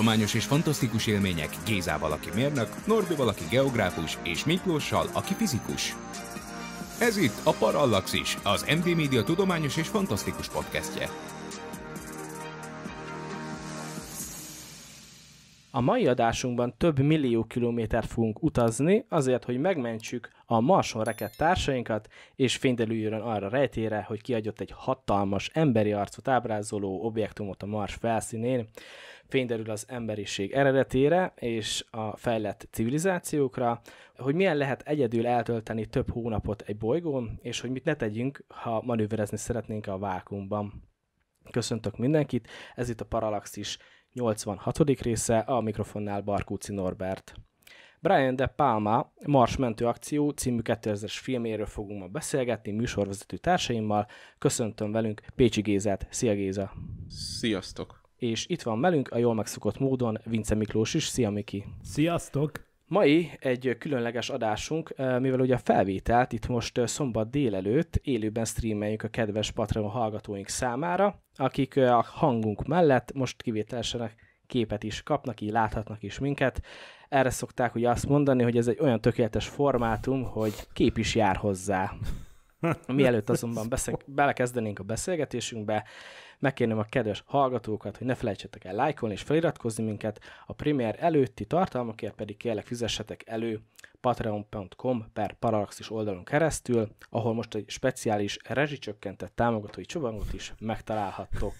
Tudományos és fantasztikus élmények Gézával, aki mérnök, Norbi valaki geográfus, és Miklóssal, aki fizikus. Ez itt a Parallaxis, az MD Media tudományos és fantasztikus podcastje. A mai adásunkban több millió kilométert fogunk utazni, azért, hogy megmentsük a Marson rekett társainkat, és fénydelüljön arra rejtére, hogy kiadott egy hatalmas emberi arcot ábrázoló objektumot a Mars felszínén, fényderül az emberiség eredetére és a fejlett civilizációkra, hogy milyen lehet egyedül eltölteni több hónapot egy bolygón, és hogy mit ne tegyünk, ha manőverezni szeretnénk a vákumban. Köszöntök mindenkit, ez itt a Paralaxis 86. része, a mikrofonnál Barkóci Norbert. Brian De Palma Mars mentő akció című 2000-es filméről fogunk ma beszélgetni műsorvezető társaimmal. Köszöntöm velünk Pécsi Gézát. Szia Géza! Sziasztok! és itt van velünk a jól megszokott módon Vince Miklós is. Szia Miki! Sziasztok! Mai egy különleges adásunk, mivel ugye a felvételt itt most szombat délelőtt élőben streameljük a kedves Patreon hallgatóink számára, akik a hangunk mellett most kivételesen képet is kapnak, így láthatnak is minket. Erre szokták ugye azt mondani, hogy ez egy olyan tökéletes formátum, hogy kép is jár hozzá. Mielőtt azonban beszél, belekezdenénk a beszélgetésünkbe, megkérném a kedves hallgatókat, hogy ne felejtsetek el lájkolni és feliratkozni minket, a premier előtti tartalmakért pedig kérlek fizessetek elő patreon.com per paralaxis oldalon keresztül, ahol most egy speciális rezsicsökkentett támogatói csomagot is megtalálhattok.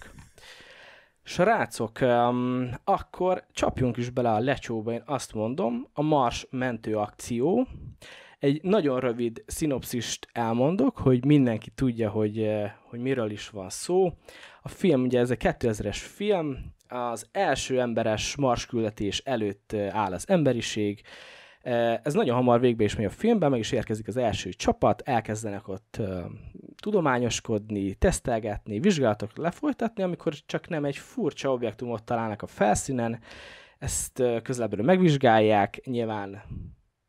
Srácok, um, akkor csapjunk is bele a lecsóba, én azt mondom, a Mars mentő akció, egy nagyon rövid szinopszist elmondok, hogy mindenki tudja, hogy, eh, hogy miről is van szó. A film, ugye ez egy 2000-es film, az első emberes Mars küldetés előtt eh, áll az emberiség, eh, ez nagyon hamar végbe is megy a filmben, meg is érkezik az első csapat, elkezdenek ott tudományoskodni, tesztelgetni, vizsgálatokra lefolytatni, amikor csak nem egy furcsa objektumot találnak a felszínen, ezt közelebbről megvizsgálják, nyilván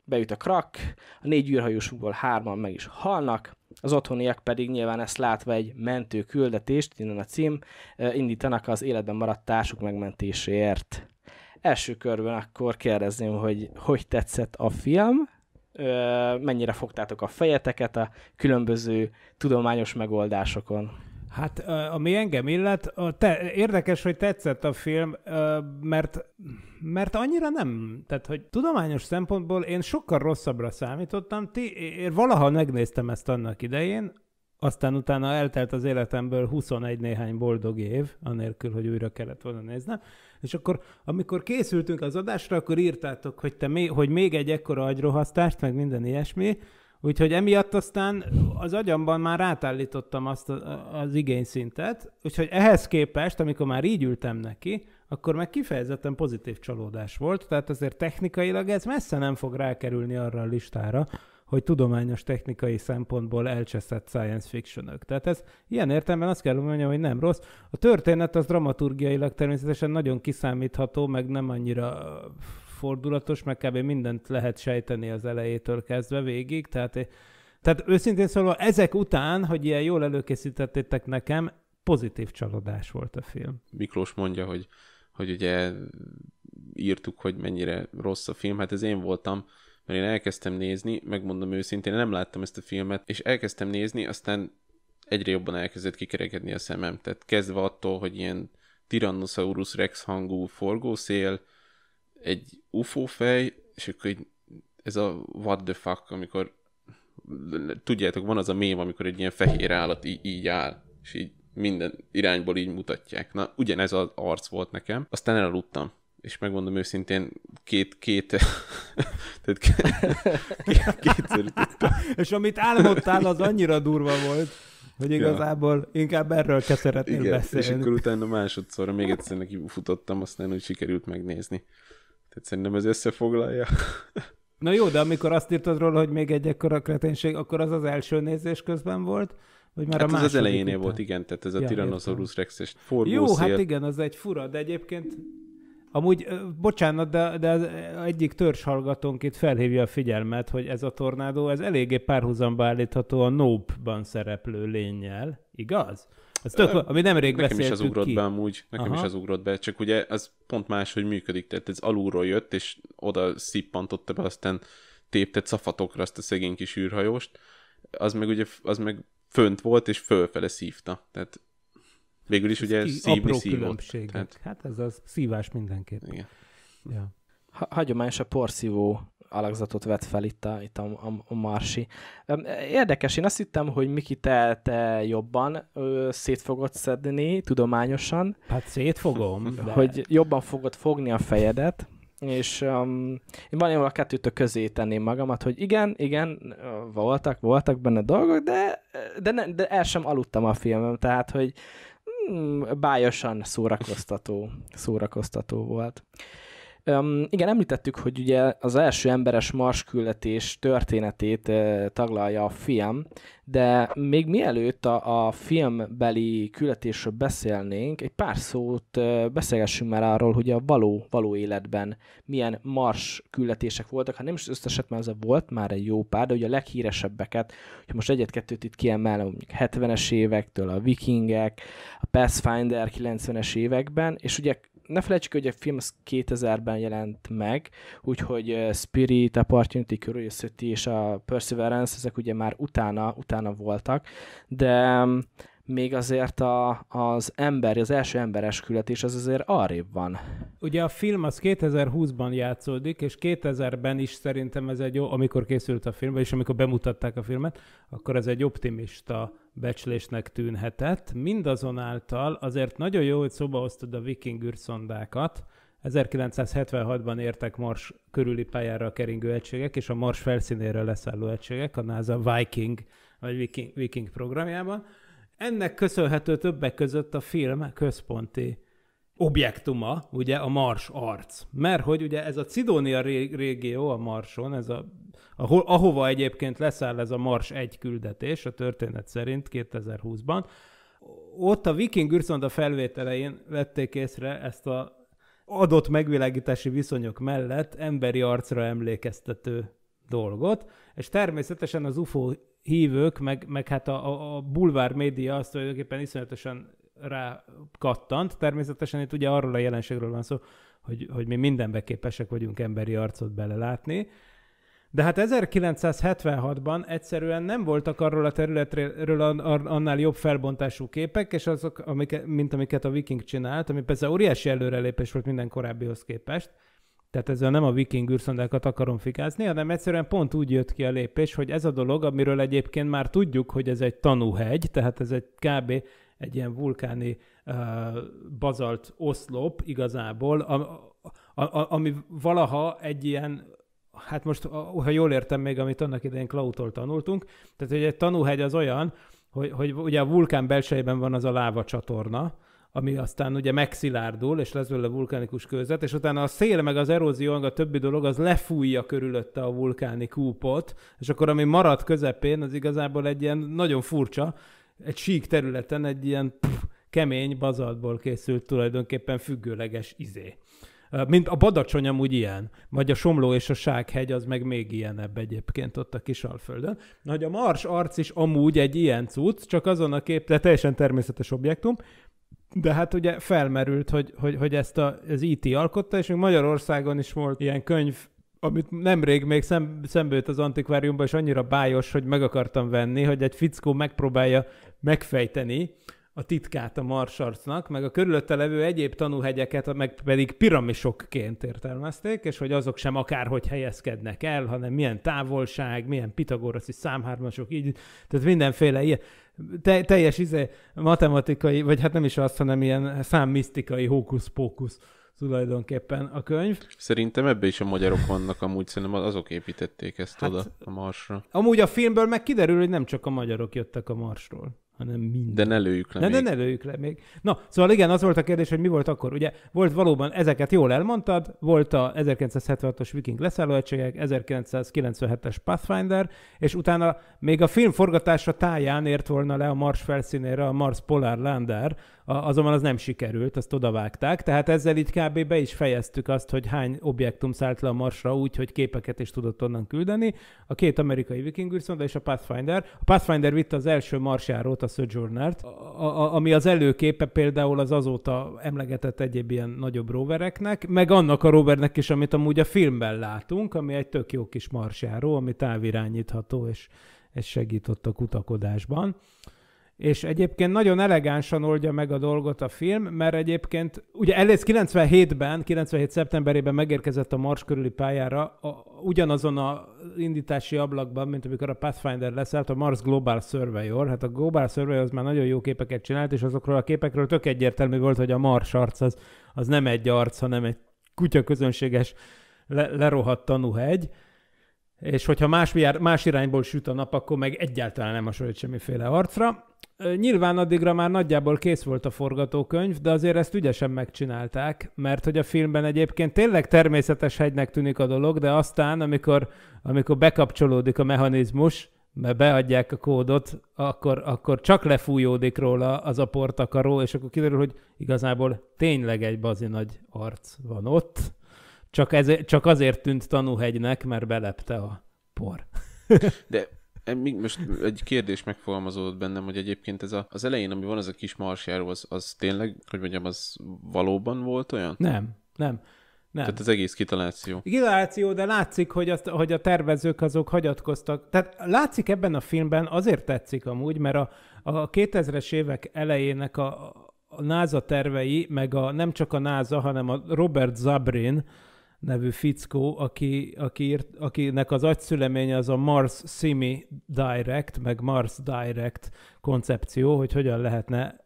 beüt a krak, a négy űrhajósukból hárman meg is halnak, az otthoniak pedig nyilván ezt látva egy mentő küldetést, innen a cím, eh, indítanak az életben maradt társuk megmentéséért. Első körben akkor kérdezném, hogy hogy tetszett a film, eh, mennyire fogtátok a fejeteket a különböző tudományos megoldásokon? Hát ami engem illet, te, érdekes, hogy tetszett a film, mert, mert annyira nem, tehát hogy tudományos szempontból én sokkal rosszabbra számítottam, ti, én valaha megnéztem ezt annak idején, aztán utána eltelt az életemből 21 néhány boldog év, anélkül, hogy újra kellett volna néznem, és akkor, amikor készültünk az adásra, akkor írtátok, hogy, te, hogy még egy ekkora agyrohasztást, meg minden ilyesmi, Úgyhogy emiatt aztán az agyamban már rátállítottam azt a, az igényszintet, úgyhogy ehhez képest, amikor már így ültem neki, akkor meg kifejezetten pozitív csalódás volt, tehát azért technikailag ez messze nem fog rákerülni arra a listára, hogy tudományos technikai szempontból elcseszett science -ök. Tehát ez ilyen értelemben azt kell mondjam, hogy nem rossz. A történet az dramaturgiailag természetesen nagyon kiszámítható, meg nem annyira fordulatos, meg kb. mindent lehet sejteni az elejétől kezdve végig, tehát, tehát őszintén szólva ezek után, hogy ilyen jól előkészítettétek nekem, pozitív csalódás volt a film. Miklós mondja, hogy, hogy ugye írtuk, hogy mennyire rossz a film, hát ez én voltam, mert én elkezdtem nézni, megmondom őszintén, nem láttam ezt a filmet, és elkezdtem nézni, aztán egyre jobban elkezdett kikerekedni a szemem. Tehát kezdve attól, hogy ilyen Tyrannosaurus Rex hangú forgószél, egy UFO fej, és akkor egy, ez a what the fuck, amikor tudjátok, van az a mém, amikor egy ilyen fehér állat í- így áll, és így minden irányból így mutatják. Na, ugyanez az arc volt nekem. Aztán elaludtam és megmondom őszintén, két, két, tehát két, kétszer És amit álmodtál, az annyira durva volt, hogy igazából ja. inkább erről kell szeretnél Igen, beszélni. és akkor utána másodszorra még egyszer neki futottam, aztán úgy sikerült megnézni. Tehát szerintem ez összefoglalja. Na jó, de amikor azt írtad róla, hogy még egy ekkora kreténség, akkor az az első nézés közben volt? Vagy már hát a ez az elejénél után? volt, igen, tehát ez a ja, Tyrannosaurus rex és forgószél. Jó, hát igen, az egy fura, de egyébként Amúgy, bocsánat, de, de egyik törzs hallgatónk itt felhívja a figyelmet, hogy ez a tornádó, ez eléggé párhuzamba állítható a Nope-ban szereplő lényel, igaz? Ez tök, ami nemrég Nekem is az ugrott ki. be amúgy, nekem Aha. is az ugrott be, csak ugye az pont más, hogy működik, tehát ez alulról jött, és oda szippantotta be, aztán tépte szafatokra azt a szegény kis űrhajóst, az meg ugye, az meg fönt volt, és fölfele szívta, tehát végül is ez ugye ki, szívni apró szívott. Tehát... Hát ez az szívás mindenképp. Igen. Ja. Ha- hagyományos a porszívó alakzatot vett fel itt a, itt a, a, a Marsi. Érdekes, én azt hittem, hogy Miki te, te jobban ö, szét fogod szedni tudományosan. Hát szétfogom. De... Hogy jobban fogod fogni a fejedet, és um, én valami a kettőtök közé tenném magamat, hogy igen, igen, voltak, voltak benne dolgok, de, de, ne, de el sem aludtam a filmem, tehát, hogy hmm, bájosan szórakoztató, szórakoztató volt. Um, igen, említettük, hogy ugye az első emberes Mars küldetés történetét uh, taglalja a film, de még mielőtt a, a filmbeli küldetésről beszélnénk, egy pár szót uh, beszélgessünk már arról, hogy a való, való életben milyen Mars küldetések voltak. Hát nem is összeset, mert ez volt már egy jó pár, de ugye a leghíresebbeket, hogy most egyet-kettőt itt kiemelem, mondjuk 70-es évektől a vikingek, a Pathfinder 90-es években, és ugye ne felejtsük, hogy a film az 2000-ben jelent meg, úgyhogy eh, Spirit, Opportunity, Curiosity és a Perseverance, ezek ugye már utána, utána voltak, de mm, még azért a, az ember, az első emberes küldetés az azért arrébb van. Ugye a film az 2020-ban játszódik, és 2000-ben is szerintem ez egy, amikor készült a film, és amikor bemutatták a filmet, akkor ez egy optimista becslésnek tűnhetett. Mindazonáltal azért nagyon jó, hogy szóba hoztad a viking űrszondákat. 1976-ban értek Mars körüli pályára a keringő egységek és a Mars felszínére leszálló egységek a NASA Viking vagy Viking, Viking programjában. Ennek köszönhető többek között a film központi objektuma, ugye a Mars arc. Mert hogy ugye ez a Cidónia régió a Marson, ez a, ahol, ahova egyébként leszáll ez a Mars egy küldetés a történet szerint 2020-ban, ott a Viking űrszonda felvételein vették észre ezt a adott megvilágítási viszonyok mellett emberi arcra emlékeztető dolgot, és természetesen az UFO hívők, meg, meg hát a, a, a bulvár média azt tulajdonképpen iszonyatosan rá kattant. Természetesen itt ugye arról a jelenségről van szó, hogy, hogy mi mindenbe képesek vagyunk emberi arcot belelátni. De hát 1976-ban egyszerűen nem voltak arról a területről annál jobb felbontású képek, és azok, mint amiket a Viking csinált, ami persze óriási előrelépés volt minden korábbihoz képest. Tehát ezzel nem a viking űrszondákat akarom fikázni, hanem egyszerűen pont úgy jött ki a lépés, hogy ez a dolog, amiről egyébként már tudjuk, hogy ez egy tanúhegy, tehát ez egy kb egy ilyen vulkáni uh, bazalt oszlop igazából, a, a, a, ami valaha egy ilyen hát most, ha jól értem még, amit annak idején Klautól tanultunk, tehát hogy egy tanúhegy az olyan, hogy, hogy ugye a vulkán belsejében van az a láva csatorna, ami aztán ugye megszilárdul, és lesz belőle vulkánikus kőzet, és utána a szél, meg az erózió, meg a többi dolog, az lefújja körülötte a vulkáni kúpot, és akkor ami marad közepén, az igazából egy ilyen nagyon furcsa, egy sík területen egy ilyen pff, kemény bazaltból készült tulajdonképpen függőleges izé. Mint a Badacsony amúgy ilyen, vagy a Somló és a Sághegy, az meg még ilyenebb egyébként ott a Kisalföldön. Na, hogy a Mars arc is amúgy egy ilyen cucc, csak azon a kép, de teljesen természetes objektum, de hát ugye felmerült, hogy, hogy, hogy ezt a, az IT e alkotta, és még Magyarországon is volt ilyen könyv amit nemrég még szem, szembe jött az antikváriumban, és annyira bájos, hogy meg akartam venni, hogy egy fickó megpróbálja megfejteni a titkát a marsarcnak, meg a körülötte levő egyéb tanúhegyeket, meg pedig piramisokként értelmezték, és hogy azok sem akárhogy helyezkednek el, hanem milyen távolság, milyen pitagoraszi számhármasok, így, tehát mindenféle ilyen te, teljes izé, matematikai, vagy hát nem is azt, hanem ilyen számmisztikai hókusz-pókusz tulajdonképpen a könyv. Szerintem ebbe is a magyarok vannak, amúgy szerintem azok építették ezt hát, oda a Marsra. Amúgy a filmből meg kiderül, hogy nem csak a magyarok jöttek a Marsról hanem minden. De ne lőjük le de, még. De ne lőjük le még. Na, szóval igen, az volt a kérdés, hogy mi volt akkor. Ugye volt valóban, ezeket jól elmondtad, volt a 1976-os Viking leszállóegységek, 1997-es Pathfinder, és utána még a film forgatása táján ért volna le a Mars felszínére a Mars Polar Lander, azonban az nem sikerült, azt odavágták, tehát ezzel itt kb. be is fejeztük azt, hogy hány objektum szállt le a Marsra úgy, hogy képeket is tudott onnan küldeni. A két amerikai Viking űrszonda és a Pathfinder. A Pathfinder vitte az első marsjárót, a Sojourner-t, a, a, ami az előképe például az azóta emlegetett egyéb ilyen nagyobb rovereknek, meg annak a rovernek is, amit amúgy a filmben látunk, ami egy tök jó kis marsjáró, ami távirányítható és ez segített a kutakodásban és egyébként nagyon elegánsan oldja meg a dolgot a film, mert egyébként, ugye elősz 97-ben, 97 szeptemberében megérkezett a Mars körüli pályára, a, ugyanazon a indítási ablakban, mint amikor a Pathfinder leszállt, a Mars Global Surveyor. Hát a Global Surveyor az már nagyon jó képeket csinált, és azokról a képekről tök egyértelmű volt, hogy a Mars arc az, az nem egy arc, hanem egy kutya közönséges le, lerohadt tanúhegy és hogyha más, más irányból süt a nap, akkor meg egyáltalán nem hasonlít semmiféle arcra. Nyilván addigra már nagyjából kész volt a forgatókönyv, de azért ezt ügyesen megcsinálták, mert hogy a filmben egyébként tényleg természetes hegynek tűnik a dolog, de aztán, amikor, amikor bekapcsolódik a mechanizmus, mert beadják a kódot, akkor, akkor csak lefújódik róla az a portakaró, és akkor kiderül, hogy igazából tényleg egy bazi nagy arc van ott csak, ez, csak azért tűnt tanúhegynek, mert belepte a por. De most egy kérdés megfogalmazódott bennem, hogy egyébként ez a, az elején, ami van, az a kis marsjáró, az, az tényleg, hogy mondjam, az valóban volt olyan? Nem, nem. Nem. Tehát az egész kitaláció. Kitaláció, de látszik, hogy, azt, hogy a tervezők azok hagyatkoztak. Tehát látszik ebben a filmben, azért tetszik amúgy, mert a, a 2000-es évek elejének a, a NASA tervei, meg a, nem csak a NASA, hanem a Robert Zabrin, nevű fickó, aki, aki írt, akinek az agyszüleménye az a Mars Simi Direct, meg Mars Direct koncepció, hogy hogyan lehetne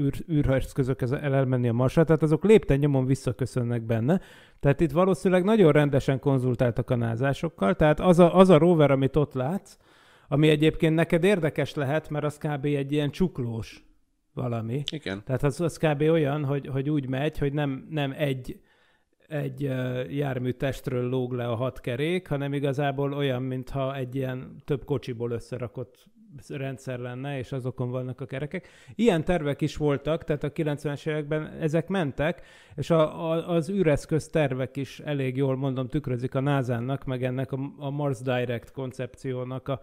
űr, űreszközök elmenni a Marsra, tehát azok lépten nyomon visszaköszönnek benne. Tehát itt valószínűleg nagyon rendesen konzultáltak a názásokkal, tehát az a, az a rover, amit ott látsz, ami egyébként neked érdekes lehet, mert az kb. egy ilyen csuklós valami. Igen. Tehát az, az kb. olyan, hogy, hogy úgy megy, hogy nem, nem egy egy jármű testről lóg le a hat kerék, hanem igazából olyan, mintha egy ilyen több kocsiból összerakott rendszer lenne, és azokon vannak a kerekek. Ilyen tervek is voltak, tehát a 90-es években ezek mentek, és a, a, az űreszköz tervek is elég jól mondom tükrözik a NASA-nak, meg ennek a, a Mars Direct koncepciónak a,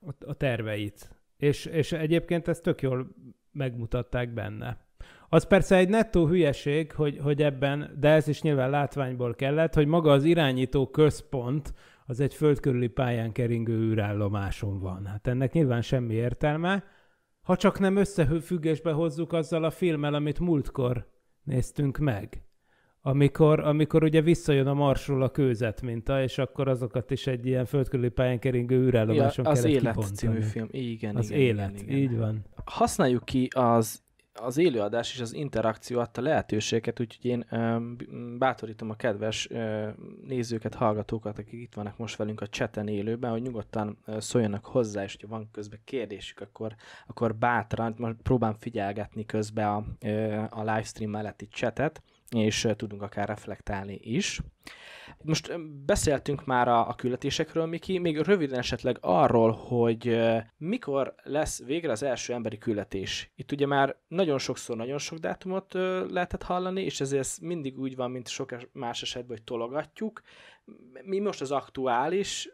a, a terveit. És, és egyébként ezt tök jól megmutatták benne. Az persze egy nettó hülyeség, hogy, hogy ebben, de ez is nyilván látványból kellett, hogy maga az irányító központ az egy földkörüli pályán keringő űrállomáson van. Hát ennek nyilván semmi értelme, ha csak nem összefüggésbe hozzuk azzal a filmmel, amit múltkor néztünk meg. Amikor, amikor ugye visszajön a marsról a minta és akkor azokat is egy ilyen földkörüli pályán keringő űrállomáson ja, kellett kipontani. Az Élet című film, igen. Az igen, Élet, igen, igen. így van. Használjuk ki az az élőadás és az interakció adta lehetőséget, úgyhogy én bátorítom a kedves nézőket, hallgatókat, akik itt vannak most velünk a cseten élőben, hogy nyugodtan szóljanak hozzá, és ha van közben kérdésük, akkor, akkor bátran, most próbálom figyelgetni közben a, a livestream melletti csetet, és tudunk akár reflektálni is. Most beszéltünk már a, a küldetésekről, Miki, még röviden esetleg arról, hogy mikor lesz végre az első emberi küldetés. Itt ugye már nagyon sokszor nagyon sok dátumot lehetett hallani, és ezért ez mindig úgy van, mint sok más esetben, hogy tologatjuk. Mi most az aktuális,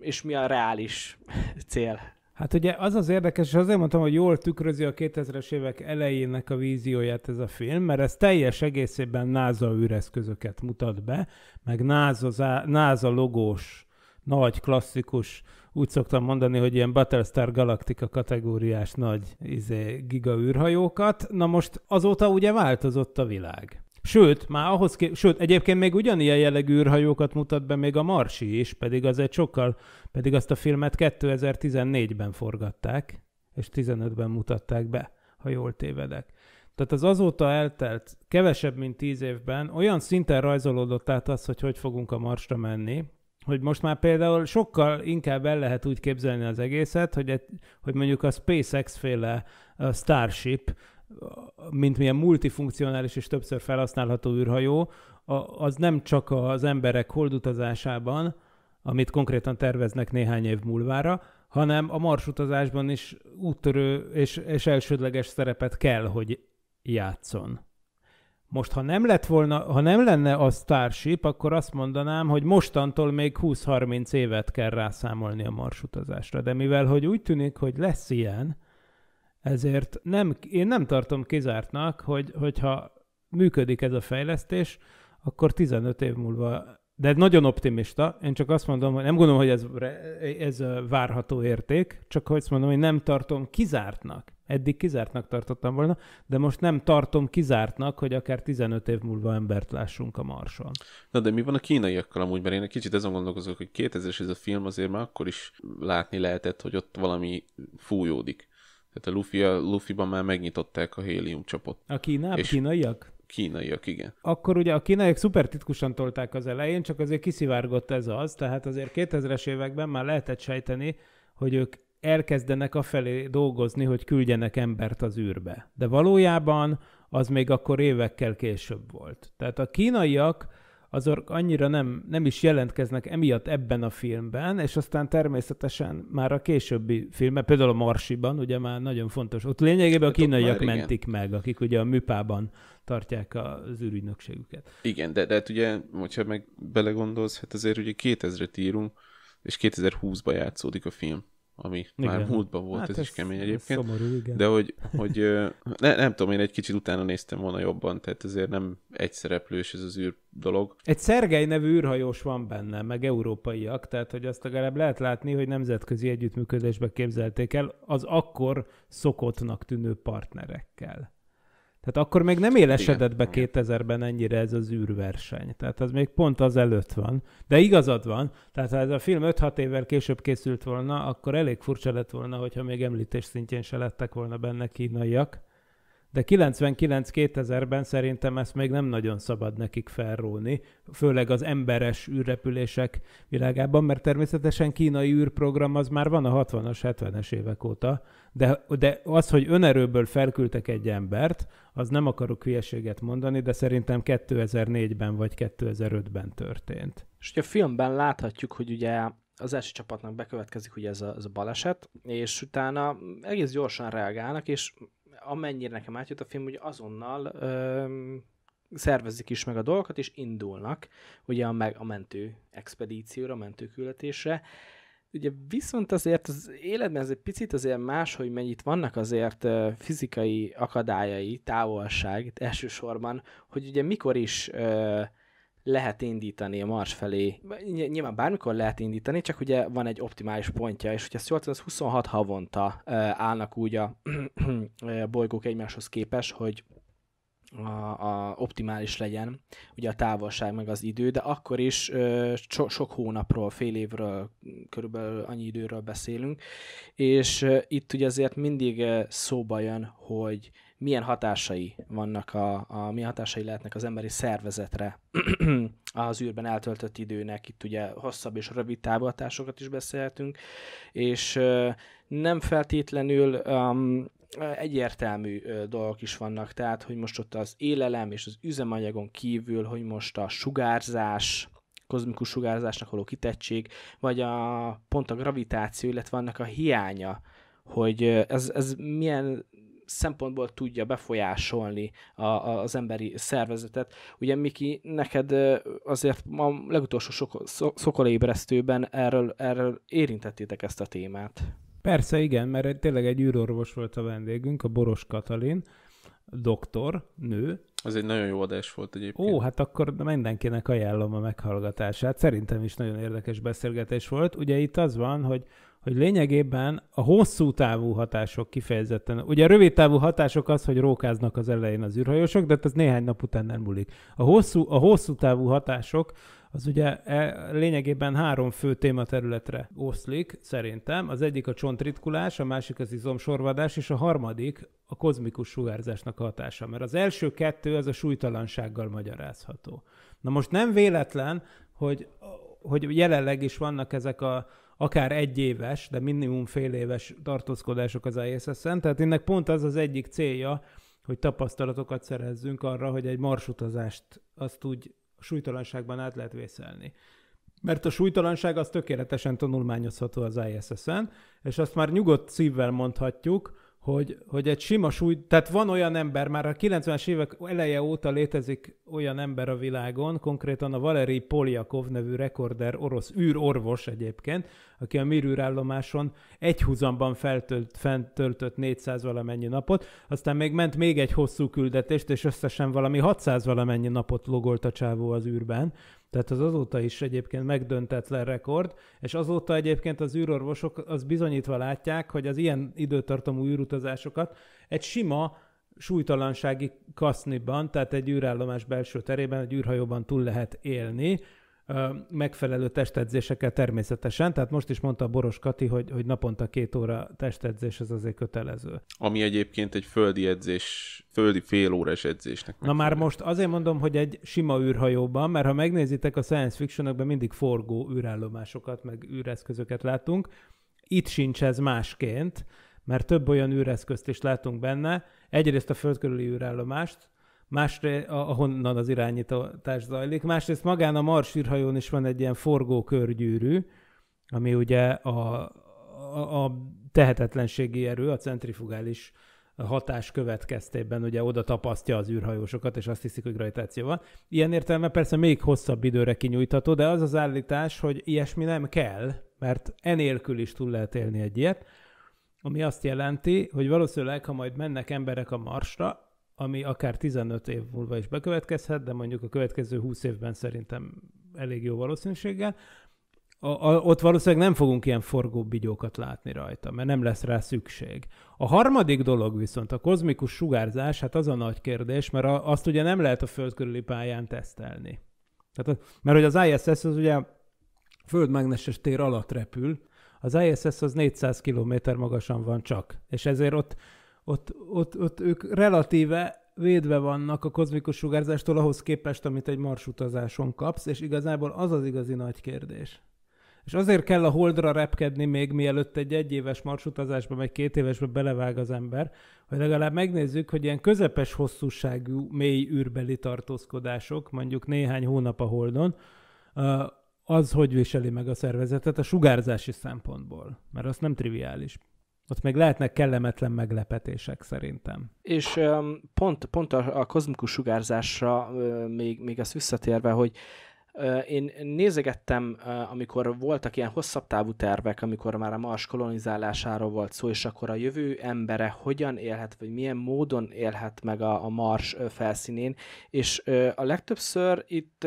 és mi a reális cél Hát ugye az az érdekes, és azért mondtam, hogy jól tükrözi a 2000-es évek elejének a vízióját ez a film, mert ez teljes egészében NASA űreszközöket mutat be, meg NASA, NASA logós, nagy, klasszikus, úgy szoktam mondani, hogy ilyen Battlestar Galactica kategóriás nagy izé, giga űrhajókat. Na most azóta ugye változott a világ. Sőt, már ahhoz kép... Sőt, egyébként még ugyanilyen jellegű űrhajókat mutat be még a Marsi is, pedig az egy sokkal, pedig azt a filmet 2014-ben forgatták, és 15-ben mutatták be, ha jól tévedek. Tehát az azóta eltelt kevesebb, mint 10 évben olyan szinten rajzolódott át az, hogy hogy fogunk a Marsra menni, hogy most már például sokkal inkább el lehet úgy képzelni az egészet, hogy, egy, hogy mondjuk a SpaceX féle a Starship mint milyen multifunkcionális és többször felhasználható űrhajó, az nem csak az emberek holdutazásában, amit konkrétan terveznek néhány év múlvára, hanem a marsutazásban is úttörő és, és elsődleges szerepet kell, hogy játszon. Most, ha nem, lett volna, ha nem lenne a Starship, akkor azt mondanám, hogy mostantól még 20-30 évet kell rászámolni a marsutazásra. De mivel, hogy úgy tűnik, hogy lesz ilyen, ezért nem, én nem tartom kizártnak, hogy, hogyha működik ez a fejlesztés, akkor 15 év múlva de nagyon optimista, én csak azt mondom, hogy nem gondolom, hogy ez, ez várható érték, csak hogy azt mondom, hogy nem tartom kizártnak. Eddig kizártnak tartottam volna, de most nem tartom kizártnak, hogy akár 15 év múlva embert lássunk a Marson. Na de mi van a kínaiakkal amúgy, mert én egy kicsit ezen gondolkozok, hogy 2000-es ez a film azért már akkor is látni lehetett, hogy ott valami fújódik. Tehát a Luffy, a Luffy-ban már megnyitották a hélium csapot. A Kína, és kínaiak? Kínaiak, igen. Akkor ugye a kínaiak szuper titkusan tolták az elején, csak azért kiszivárgott ez az, tehát azért 2000-es években már lehetett sejteni, hogy ők elkezdenek afelé dolgozni, hogy küldjenek embert az űrbe. De valójában az még akkor évekkel később volt. Tehát a kínaiak azok annyira nem, nem is jelentkeznek emiatt ebben a filmben, és aztán természetesen már a későbbi filmben, például a Marsiban, ugye már nagyon fontos, ott lényegében a hát kínaiak mentik igen. meg, akik ugye a műpában tartják az űrügynökségüket. Igen, de, de hát ugye, hogyha meg belegondolsz, hát azért ugye 2000-et írunk, és 2020-ba játszódik a film ami igen. már múltban volt, hát ez, ez is kemény egyébként. Szomorú, igen. De hogy, hogy ne, nem tudom, én egy kicsit utána néztem volna jobban, tehát ezért nem egy szereplős ez az űr dolog. Egy Szergely nevű űrhajós van benne, meg európaiak, tehát hogy azt legalább lehet látni, hogy nemzetközi együttműködésbe képzelték el az akkor szokottnak tűnő partnerekkel. Tehát akkor még nem élesedett be 2000-ben ennyire ez az űrverseny. Tehát az még pont az előtt van. De igazad van, tehát ha ez a film 5-6 évvel később készült volna, akkor elég furcsa lett volna, hogyha még említés szintjén se lettek volna benne kínaiak de 99-2000-ben szerintem ezt még nem nagyon szabad nekik felróni, főleg az emberes űrrepülések világában, mert természetesen kínai űrprogram az már van a 60-as, 70-es évek óta, de, de az, hogy önerőből felküldtek egy embert, az nem akarok hülyeséget mondani, de szerintem 2004-ben vagy 2005-ben történt. És ugye a filmben láthatjuk, hogy ugye az első csapatnak bekövetkezik ugye ez a, ez a baleset, és utána egész gyorsan reagálnak, és amennyire nekem átjött a film, hogy azonnal öm, szervezik is meg a dolgokat, és indulnak ugye a, meg, a mentő expedícióra, a mentőküldetésre. Ugye viszont azért az életben ez egy picit azért más, hogy mennyit vannak azért fizikai akadályai, távolság elsősorban, hogy ugye mikor is ö, lehet indítani a Mars felé. Nyilván bármikor lehet indítani, csak ugye van egy optimális pontja, és hogyha ezt az 26 havonta állnak úgy a bolygók egymáshoz képes, hogy a, a optimális legyen, ugye a távolság meg az idő, de akkor is ö, so, sok hónapról, fél évről, körülbelül annyi időről beszélünk, és ö, itt ugye azért mindig ö, szóba jön, hogy milyen hatásai vannak, a, a milyen hatásai lehetnek az emberi szervezetre az űrben eltöltött időnek, itt ugye hosszabb és rövid távolatásokat is beszélhetünk, és nem feltétlenül um, egyértelmű dolgok is vannak, tehát hogy most ott az élelem és az üzemanyagon kívül, hogy most a sugárzás, kozmikus sugárzásnak való kitettség, vagy a, pont a gravitáció, illetve annak a hiánya, hogy ez, ez milyen szempontból tudja befolyásolni a, a, az emberi szervezetet. Ugye Miki, neked azért a legutolsó sok, szokolébresztőben erről, erről érintettétek ezt a témát. Persze, igen, mert tényleg egy űrorvos volt a vendégünk, a Boros Katalin, doktor, nő. Az egy nagyon jó adás volt egyébként. Ó, hát akkor mindenkinek ajánlom a meghallgatását. Szerintem is nagyon érdekes beszélgetés volt. Ugye itt az van, hogy hogy lényegében a hosszú távú hatások kifejezetten, ugye a rövid távú hatások az, hogy rókáznak az elején az űrhajósok, de hát ez néhány nap után nem múlik. A hosszú, a hosszú távú hatások az ugye e, lényegében három fő tématerületre oszlik, szerintem. Az egyik a csontritkulás, a másik az izomsorvadás, és a harmadik a kozmikus sugárzásnak a hatása. Mert az első kettő az a súlytalansággal magyarázható. Na most nem véletlen, hogy hogy jelenleg is vannak ezek a akár egy éves, de minimum fél éves tartózkodások az ISS-en, tehát ennek pont az az egyik célja, hogy tapasztalatokat szerezzünk arra, hogy egy marsutazást azt úgy súlytalanságban át lehet vészelni. Mert a súlytalanság az tökéletesen tanulmányozható az ISS-en, és azt már nyugodt szívvel mondhatjuk, hogy, hogy egy sima súly, tehát van olyan ember, már a 90-es évek eleje óta létezik olyan ember a világon, konkrétan a Valeri Poljakov nevű rekorder orosz űrorvos egyébként, aki a mirűrállomáson egyhuzamban feltölt, feltöltött 400 valamennyi napot, aztán még ment még egy hosszú küldetést, és összesen valami 600 valamennyi napot logolt a csávó az űrben. Tehát az azóta is egyébként megdöntetlen rekord, és azóta egyébként az űrorvosok az bizonyítva látják, hogy az ilyen időtartamú űrutazásokat egy sima súlytalansági kaszniban, tehát egy űrállomás belső terében, egy űrhajóban túl lehet élni, megfelelő testedzésekkel természetesen, tehát most is mondta Boros Kati, hogy, hogy naponta két óra testedzés ez azért kötelező. Ami egyébként egy földi edzés, földi órás edzésnek. Megfelelő. Na már most azért mondom, hogy egy sima űrhajóban, mert ha megnézitek a science fiction mindig forgó űrállomásokat, meg űreszközöket látunk, itt sincs ez másként, mert több olyan űreszközt is látunk benne, egyrészt a föld körüli űrállomást, másrészt, ahonnan az irányítás zajlik. Másrészt magán a Mars űrhajón is van egy ilyen forgó körgyűrű, ami ugye a, a, a tehetetlenségi erő, a centrifugális hatás következtében ugye oda tapasztja az űrhajósokat, és azt hiszik, hogy gravitáció van. Ilyen értelme persze még hosszabb időre kinyújtható, de az az állítás, hogy ilyesmi nem kell, mert enélkül is túl lehet élni egy ilyet, ami azt jelenti, hogy valószínűleg, ha majd mennek emberek a Marsra, ami akár 15 év múlva is bekövetkezhet, de mondjuk a következő 20 évben szerintem elég jó valószínűséggel, a, a, ott valószínűleg nem fogunk ilyen bigyókat látni rajta, mert nem lesz rá szükség. A harmadik dolog viszont a kozmikus sugárzás, hát az a nagy kérdés, mert a, azt ugye nem lehet a föld körüli pályán tesztelni. Tehát, mert hogy az ISS az ugye földmágneses tér alatt repül, az ISS az 400 km magasan van csak, és ezért ott ott, ott, ott ők relatíve védve vannak a kozmikus sugárzástól ahhoz képest, amit egy marsutazáson kapsz, és igazából az az igazi nagy kérdés. És azért kell a holdra repkedni még mielőtt egy egyéves marsutazásba, vagy két évesbe belevág az ember, hogy legalább megnézzük, hogy ilyen közepes hosszúságú mély űrbeli tartózkodások, mondjuk néhány hónap a holdon, az hogy viseli meg a szervezetet a sugárzási szempontból, mert az nem triviális. Ott még lehetnek kellemetlen meglepetések szerintem. És um, pont, pont a, a kozmikus sugárzásra uh, még, még azt visszatérve, hogy én nézegettem, amikor voltak ilyen hosszabb távú tervek, amikor már a Mars kolonizálásáról volt szó, és akkor a jövő embere hogyan élhet, vagy milyen módon élhet meg a, a Mars felszínén, és a legtöbbször itt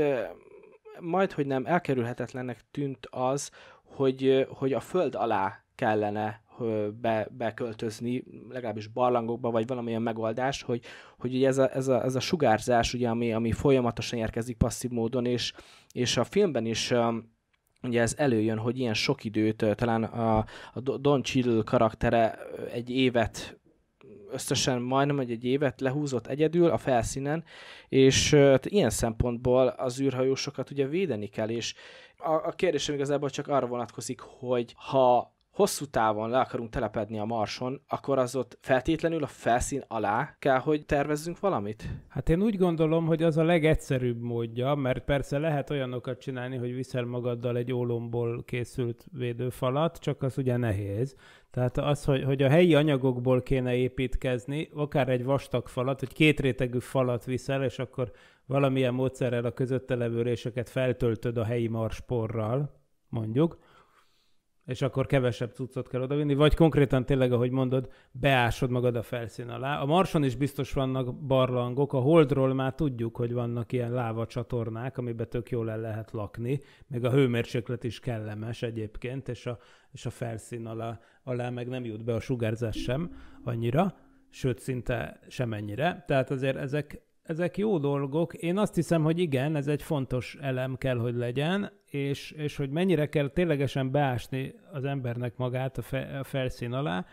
majd, hogy nem elkerülhetetlennek tűnt az, hogy, hogy a föld alá kellene be, beköltözni, legalábbis barlangokba, vagy valamilyen megoldás, hogy, hogy ugye ez a, ez a, ez a sugárzás, ugye, ami, ami folyamatosan érkezik passzív módon, és, és a filmben is ugye ez előjön, hogy ilyen sok időt, talán a, a Don Chill karaktere egy évet összesen majdnem egy évet lehúzott egyedül a felszínen, és ilyen szempontból az űrhajósokat ugye védeni kell, és a, a kérdésem igazából csak arra vonatkozik, hogy ha hosszú távon le akarunk telepedni a Marson, akkor az ott feltétlenül a felszín alá kell, hogy tervezzünk valamit? Hát én úgy gondolom, hogy az a legegyszerűbb módja, mert persze lehet olyanokat csinálni, hogy viszel magaddal egy ólomból készült védőfalat, csak az ugye nehéz. Tehát az, hogy, hogy a helyi anyagokból kéne építkezni, akár egy vastag falat, hogy két rétegű falat viszel, és akkor valamilyen módszerrel a közötte levő réseket feltöltöd a helyi marsporral, mondjuk, és akkor kevesebb cuccot kell odavinni, vagy konkrétan tényleg, ahogy mondod, beásod magad a felszín alá. A Marson is biztos vannak barlangok, a Holdról már tudjuk, hogy vannak ilyen láva csatornák, amiben tök jól el lehet lakni, meg a hőmérséklet is kellemes egyébként, és a, és a felszín alá, alá meg nem jut be a sugárzás sem annyira, sőt szinte semennyire. Tehát azért ezek, ezek jó dolgok. Én azt hiszem, hogy igen, ez egy fontos elem kell, hogy legyen, és, és hogy mennyire kell ténylegesen beásni az embernek magát a, fe, a felszín alá.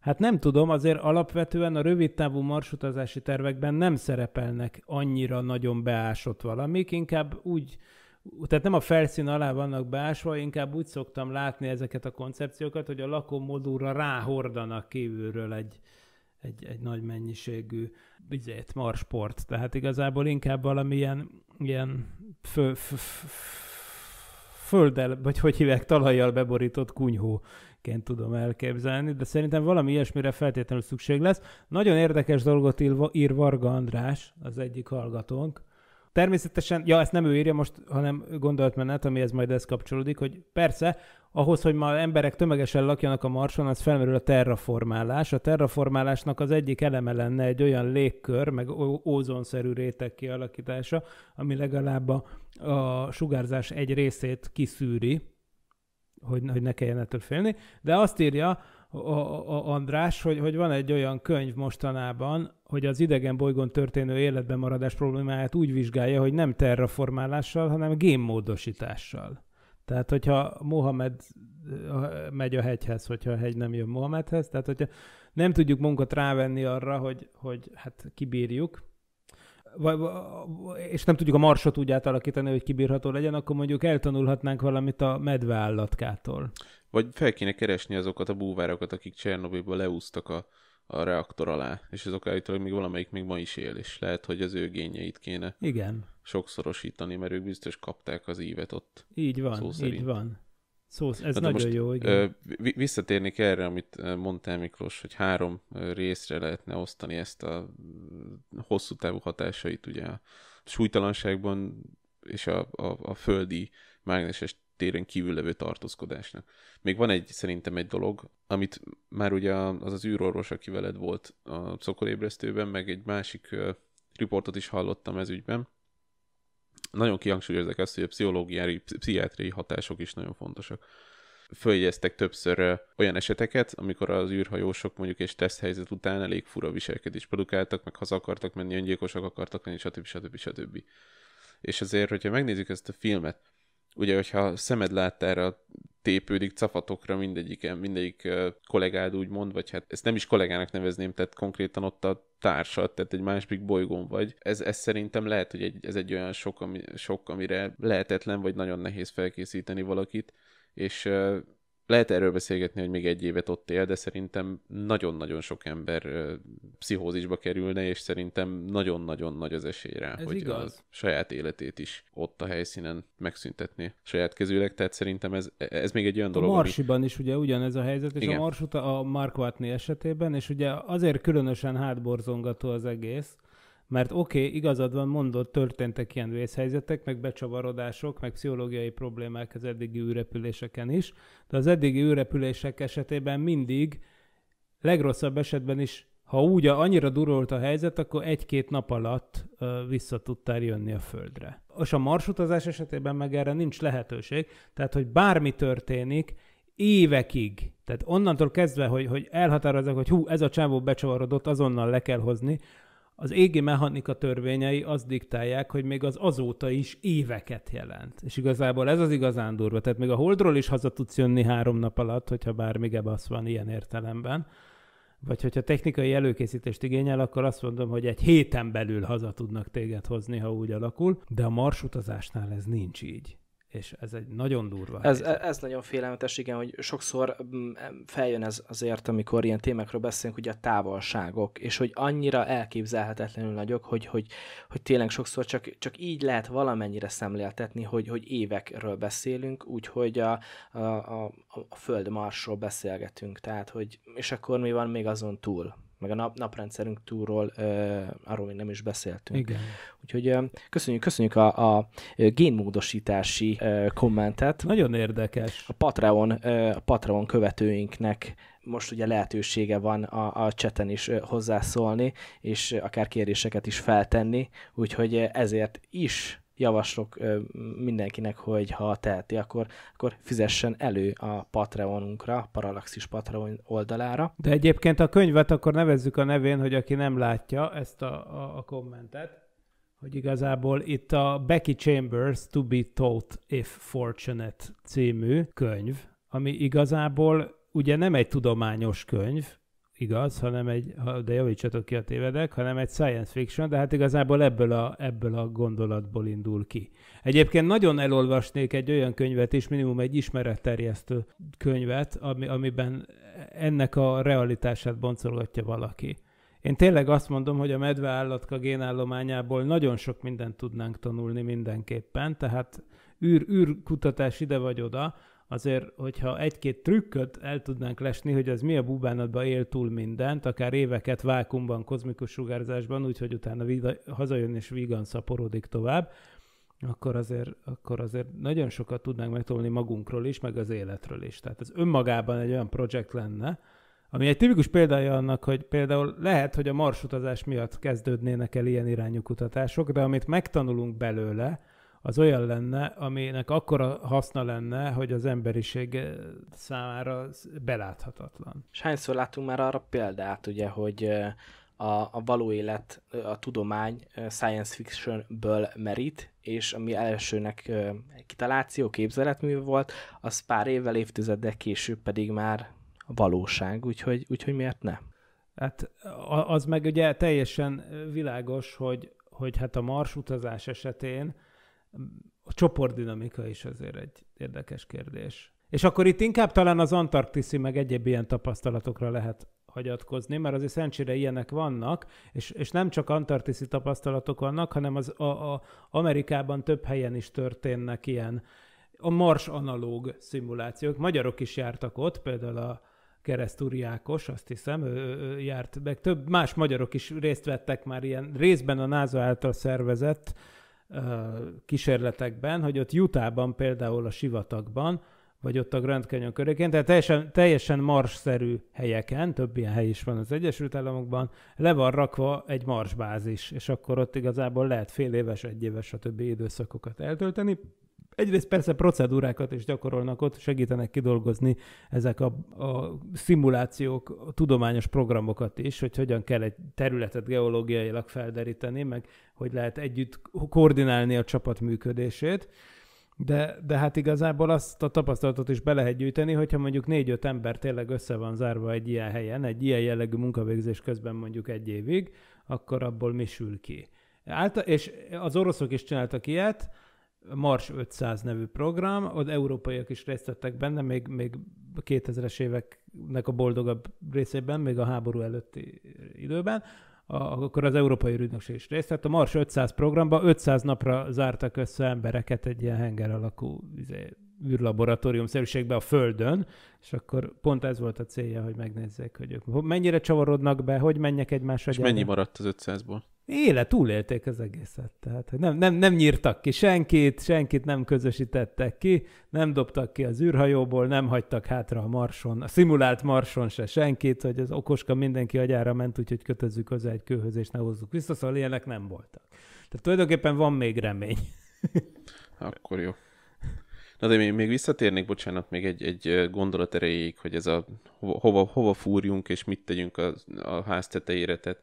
Hát nem tudom, azért alapvetően a rövid távú marsutazási tervekben nem szerepelnek annyira nagyon beásott valamik, inkább úgy, tehát nem a felszín alá vannak beásva, inkább úgy szoktam látni ezeket a koncepciókat, hogy a lakómodulra ráhordanak kívülről egy, egy, egy nagy mennyiségű bizét, marsport. Tehát igazából inkább valamilyen ilyen fő, fő, vagy hogy hívják, talajjal beborított kunyhóként tudom elképzelni, de szerintem valami ilyesmire feltétlenül szükség lesz. Nagyon érdekes dolgot ír Varga András, az egyik hallgatónk, Természetesen, ja, ezt nem ő írja most, hanem gondolatmenet, amihez majd ez kapcsolódik, hogy persze ahhoz, hogy ma emberek tömegesen lakjanak a Marson, az felmerül a terraformálás. A terraformálásnak az egyik eleme lenne egy olyan légkör, meg ózonszerű réteg kialakítása, ami legalább a, a sugárzás egy részét kiszűri, hogy, hogy ne kelljen ettől félni. De azt írja, a, a András, hogy, hogy van egy olyan könyv mostanában, hogy az idegen bolygón történő életben maradás problémáját úgy vizsgálja, hogy nem terraformálással, hanem génmódosítással. Tehát, hogyha Mohamed eh, megy a hegyhez, hogyha a hegy nem jön Mohamedhez, tehát hogyha nem tudjuk munkat rávenni arra, hogy, hogy hát kibírjuk, vagy, és nem tudjuk a marsot úgy átalakítani, hogy kibírható legyen, akkor mondjuk eltanulhatnánk valamit a medveállatkától. Vagy fel kéne keresni azokat a búvárokat, akik Csernobilba leúztak a, a reaktor alá, és azok állítólag még valamelyik még ma is él, és lehet, hogy az ő génjeit kéne. Igen sokszorosítani, mert ők biztos kapták az ívet ott. Így van, szó így van. Szó, ez Na, hát nagyon jó, igen. Visszatérnék erre, amit mondtál Miklós, hogy három részre lehetne osztani ezt a hosszú távú hatásait, ugye a súlytalanságban és a, a, a földi mágneses téren kívül levő tartózkodásnak. Még van egy, szerintem egy dolog, amit már ugye az az űrorvos, aki veled volt a szokolébresztőben, meg egy másik riportot is hallottam ez ügyben, nagyon kihangsúlyozzák azt, hogy a pszichológiai, pszichiátriai hatások is nagyon fontosak. Följegyeztek többször olyan eseteket, amikor az űrhajósok mondjuk és teszthelyzet után elég fura viselkedést produkáltak, meg haza akartak menni, öngyilkosak akartak lenni, stb. stb. stb. És azért, hogyha megnézzük ezt a filmet, ugye, hogyha szemed láttára. erre a tépődik cafatokra mindegyik, eh, mindegyik eh, kollégád mond, vagy hát ezt nem is kollégának nevezném, tehát konkrétan ott a társad, tehát egy másik bolygón vagy. Ez, ez szerintem lehet, hogy egy, ez egy olyan sok, ami, sok, amire lehetetlen, vagy nagyon nehéz felkészíteni valakit, és eh, lehet erről beszélgetni, hogy még egy évet ott él, de szerintem nagyon-nagyon sok ember pszichózisba kerülne, és szerintem nagyon-nagyon nagy az esély rá, Ez hogy igaz. a saját életét is ott a helyszínen megszüntetni saját kezűleg, tehát szerintem ez, ez még egy olyan a dolog. A Marsiban ami... is ugye ugyanez a helyzet, és Igen. a Marsut a Watney esetében, és ugye azért különösen hátborzongató az egész, mert oké, okay, igazad van, mondod, történtek ilyen vészhelyzetek, meg becsavarodások, meg pszichológiai problémák az eddigi űrrepüléseken is, de az eddigi űrrepülések esetében mindig, legrosszabb esetben is, ha úgy annyira durult a helyzet, akkor egy-két nap alatt ö, vissza tudtál jönni a Földre. És a marsutazás esetében meg erre nincs lehetőség, tehát hogy bármi történik, évekig. Tehát onnantól kezdve, hogy, hogy elhatározzák, hogy hú, ez a csávó becsavarodott, azonnal le kell hozni, az égi mechanika törvényei azt diktálják, hogy még az azóta is éveket jelent. És igazából ez az igazán durva. Tehát még a Holdról is haza tudsz jönni három nap alatt, hogyha bármi gebasz van ilyen értelemben. Vagy hogyha technikai előkészítést igényel, akkor azt mondom, hogy egy héten belül haza tudnak téged hozni, ha úgy alakul. De a marsutazásnál ez nincs így és ez egy nagyon durva ez, ez nagyon félelmetes, igen, hogy sokszor mm, feljön ez azért, amikor ilyen témákról beszélünk, ugye a távolságok, és hogy annyira elképzelhetetlenül nagyok, hogy, hogy, hogy tényleg sokszor csak, csak így lehet valamennyire szemléltetni, hogy, hogy évekről beszélünk, úgyhogy a, a, a, a földmarsról beszélgetünk, tehát hogy, és akkor mi van még azon túl? meg a nap, naprendszerünk túlról, uh, arról még nem is beszéltünk. Igen. Úgyhogy uh, köszönjük, köszönjük a, a génmódosítási uh, kommentet. Nagyon érdekes. A Patreon, uh, a Patreon követőinknek most ugye lehetősége van a, a cseten is hozzászólni, és akár kérdéseket is feltenni, úgyhogy ezért is javaslok mindenkinek, hogy ha teheti, akkor, akkor fizessen elő a Patreonunkra, Paralaxis Patreon oldalára. De egyébként a könyvet akkor nevezzük a nevén, hogy aki nem látja ezt a, a, a kommentet, hogy igazából itt a Becky Chambers To Be Taught If Fortunate című könyv, ami igazából ugye nem egy tudományos könyv, igaz, hanem egy, de javítsatok ki a tévedek, hanem egy science fiction, de hát igazából ebből a, ebből a gondolatból indul ki. Egyébként nagyon elolvasnék egy olyan könyvet is, minimum egy ismeretterjesztő könyvet, ami, amiben ennek a realitását boncolgatja valaki. Én tényleg azt mondom, hogy a medve állatka génállományából nagyon sok mindent tudnánk tanulni mindenképpen, tehát űr, űrkutatás ide vagy oda, azért, hogyha egy-két trükköt el tudnánk lesni, hogy az mi a bubánatba él túl mindent, akár éveket vákumban, kozmikus sugárzásban, úgyhogy utána vida, hazajön és vígan szaporodik tovább, akkor azért, akkor azért nagyon sokat tudnánk megtanulni magunkról is, meg az életről is. Tehát ez önmagában egy olyan projekt lenne, ami egy tipikus példája annak, hogy például lehet, hogy a marsutazás miatt kezdődnének el ilyen irányú kutatások, de amit megtanulunk belőle, az olyan lenne, aminek akkora haszna lenne, hogy az emberiség számára beláthatatlan. És hányszor látunk már arra példát, ugye, hogy a, a való élet, a tudomány science fictionből merít, és ami elsőnek kitaláció, képzeletmű volt, az pár évvel, évtizeddel később pedig már a valóság, úgyhogy, úgyhogy miért ne? Hát az meg ugye teljesen világos, hogy, hogy hát a marsutazás esetén a csoportdinamika is azért egy érdekes kérdés. És akkor itt inkább talán az antarktiszi meg egyéb ilyen tapasztalatokra lehet hagyatkozni, mert azért szerencsére ilyenek vannak, és, és nem csak antarktiszi tapasztalatok vannak, hanem az a, a Amerikában több helyen is történnek ilyen a mars analóg szimulációk. Magyarok is jártak ott, például a keresztúriákos, azt hiszem, ő, ő járt, meg több más magyarok is részt vettek már ilyen részben a NASA által szervezett kísérletekben, hogy ott Utahban például a sivatagban, vagy ott a Grand Canyon körékén, tehát teljesen, teljesen marsszerű helyeken, több ilyen hely is van az Egyesült Államokban, le van rakva egy marsbázis, és akkor ott igazából lehet fél éves, egy éves, a többi időszakokat eltölteni, egyrészt persze procedúrákat is gyakorolnak ott, segítenek kidolgozni ezek a, a szimulációk, a tudományos programokat is, hogy hogyan kell egy területet geológiailag felderíteni, meg hogy lehet együtt koordinálni a csapat működését. De, de hát igazából azt a tapasztalatot is be lehet gyűjteni, hogyha mondjuk négy-öt ember tényleg össze van zárva egy ilyen helyen, egy ilyen jellegű munkavégzés közben mondjuk egy évig, akkor abból mi sül ki. Által, és az oroszok is csináltak ilyet, Mars 500 nevű program, az európaiak is részt vettek benne, még, még 2000-es éveknek a boldogabb részében, még a háború előtti időben, akkor az Európai Ügynökség is részt vett. A Mars 500 programba 500 napra zártak össze embereket egy ilyen henger alakú izé, űrlaboratórium-szerűségbe a Földön, és akkor pont ez volt a célja, hogy megnézzék, hogy ők mennyire csavarodnak be, hogy menjek egymásra. És mennyi maradt az 500-ból? Éle, túlélték az egészet. Tehát hogy nem, nem, nem nyírtak ki senkit, senkit nem közösítettek ki, nem dobtak ki az űrhajóból, nem hagytak hátra a marson, a szimulált marson se senkit, hogy az okoska mindenki agyára ment, úgyhogy kötözzük hozzá egy kőhöz, és ne hozzuk vissza, szóval ilyenek nem voltak. Tehát tulajdonképpen van még remény. Akkor jó. Na de még, még visszatérnék, bocsánat, még egy, egy gondolat erejéig, hogy ez a hova, hova fúrjunk és mit tegyünk a, a ház tetejére, tehát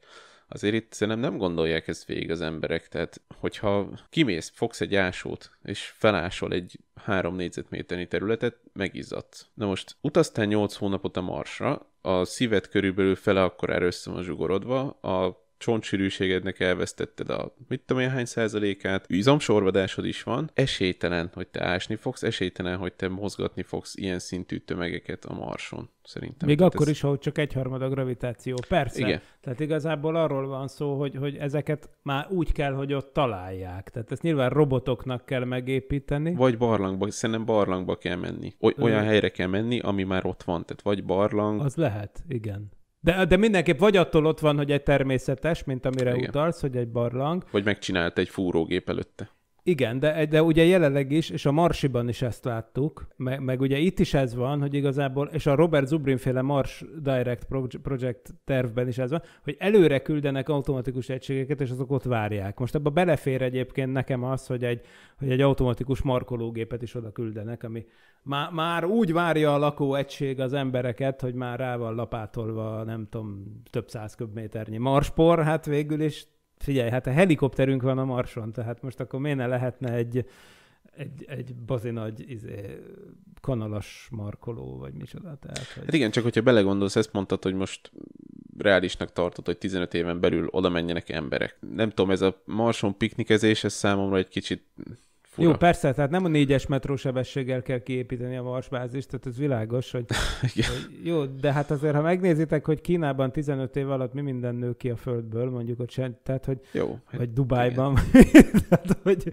azért itt szerintem nem gondolják ezt végig az emberek, tehát hogyha kimész, fogsz egy ásót, és felásol egy három négyzetméternyi területet, megizzadsz. Na most utaztál 8 hónapot a Marsra, a szíved körülbelül fele akkor össze a zsugorodva, a csontsűrűségednek elvesztetted a mit tudom én hány százalékát, izomsorvadásod is van, esélytelen, hogy te ásni fogsz, esélytelen, hogy te mozgatni fogsz ilyen szintű tömegeket a marson, szerintem. Még hát akkor ez... is, ahogy csak egyharmad a gravitáció. Persze. Igen. Tehát igazából arról van szó, hogy, hogy ezeket már úgy kell, hogy ott találják. Tehát ezt nyilván robotoknak kell megépíteni. Vagy barlangba, szerintem barlangba kell menni. O- olyan helyre kell menni, ami már ott van. Tehát vagy barlang. Az lehet, igen. De, de mindenképp vagy attól ott van, hogy egy természetes, mint amire Igen. utalsz, hogy egy barlang. Vagy megcsinált egy fúrógép előtte. Igen, de, de ugye jelenleg is, és a Marsiban is ezt láttuk, meg, meg ugye itt is ez van, hogy igazából, és a Robert Zubrin féle Mars Direct Project tervben is ez van, hogy előre küldenek automatikus egységeket, és azok ott várják. Most ebbe belefér egyébként nekem az, hogy egy, hogy egy automatikus markológépet is oda küldenek, ami már, már úgy várja a lakó egység az embereket, hogy már rá van lapátolva, nem tudom, több száz köbméternyi marspor, hát végül is Figyelj, hát a helikopterünk van a Marson, tehát most akkor miért ne lehetne egy, egy, egy bazi nagy izé, kanalas markoló, vagy micsoda. Tehát, hogy... hát igen, csak hogyha belegondolsz, ezt mondtad, hogy most reálisnak tartod, hogy 15 éven belül oda menjenek emberek. Nem tudom, ez a marson piknikezés, ez számomra egy kicsit Fura. Jó, persze, tehát nem a négyes metró sebességgel kell kiépíteni a marsbázist, tehát ez világos, hogy, hogy jó, de hát azért, ha megnézitek, hogy Kínában 15 év alatt mi minden nő ki a földből, mondjuk ott sem, tehát hogy, jó, vagy hát Dubájban, tehát hogy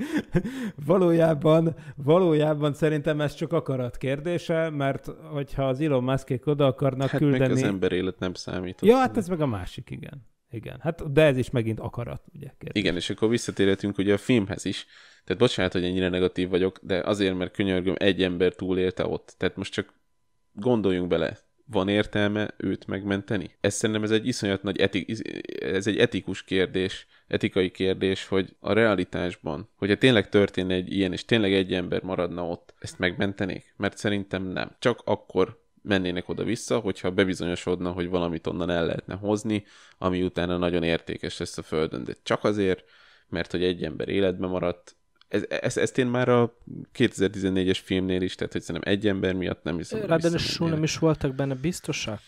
valójában, valójában szerintem ez csak akarat kérdése, mert hogyha az Elon Muskék oda akarnak hát küldeni... Hát az ember élet nem számít. Ja, hát ez meg a másik, igen. Igen, hát de ez is megint akarat, ugye? Kérdés. Igen, és akkor visszatérhetünk ugye a filmhez is. Tehát bocsánat, hogy ennyire negatív vagyok, de azért, mert könyörgöm, egy ember túlélte ott. Tehát most csak gondoljunk bele, van értelme őt megmenteni? Ez szerintem ez egy iszonyat nagy eti- ez egy etikus kérdés, etikai kérdés, hogy a realitásban, hogyha tényleg történne egy ilyen, és tényleg egy ember maradna ott, ezt megmentenék? Mert szerintem nem. Csak akkor mennének oda-vissza, hogyha bebizonyosodna, hogy valamit onnan el lehetne hozni, ami utána nagyon értékes lesz a Földön, de csak azért, mert hogy egy ember életbe maradt, ez, ez, ezt én már a 2014-es filmnél is, tehát hogy szerintem egy ember miatt nem hiszem. Ráadásul nem is voltak benne biztosak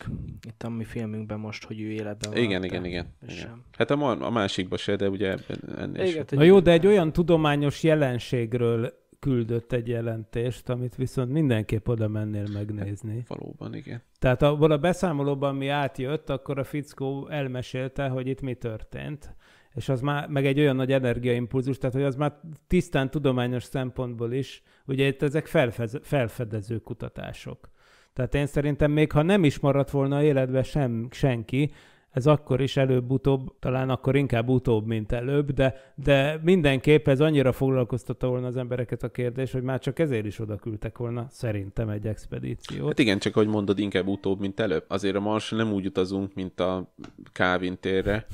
itt a mi filmünkben most, hogy ő életben van. Igen, igen, igen. igen. Sem. Hát a, a másikba se, de ugye ennél igen, sem. Na jó, de egy olyan tudományos jelenségről küldött egy jelentést, amit viszont mindenképp oda mennél megnézni. Hát, valóban, igen. Tehát abból a beszámolóban, mi átjött, akkor a fickó elmesélte, hogy itt mi történt, és az már, meg egy olyan nagy energiaimpulzus, tehát hogy az már tisztán tudományos szempontból is, ugye itt ezek felfez, felfedező kutatások. Tehát én szerintem még ha nem is maradt volna életben sem, senki, ez akkor is előbb-utóbb, talán akkor inkább utóbb, mint előbb, de, de mindenképp ez annyira foglalkoztatta volna az embereket a kérdés, hogy már csak ezért is oda küldtek volna szerintem egy expedíciót. Hát igen, csak hogy mondod, inkább utóbb, mint előbb. Azért a Mars nem úgy utazunk, mint a Kávin térre.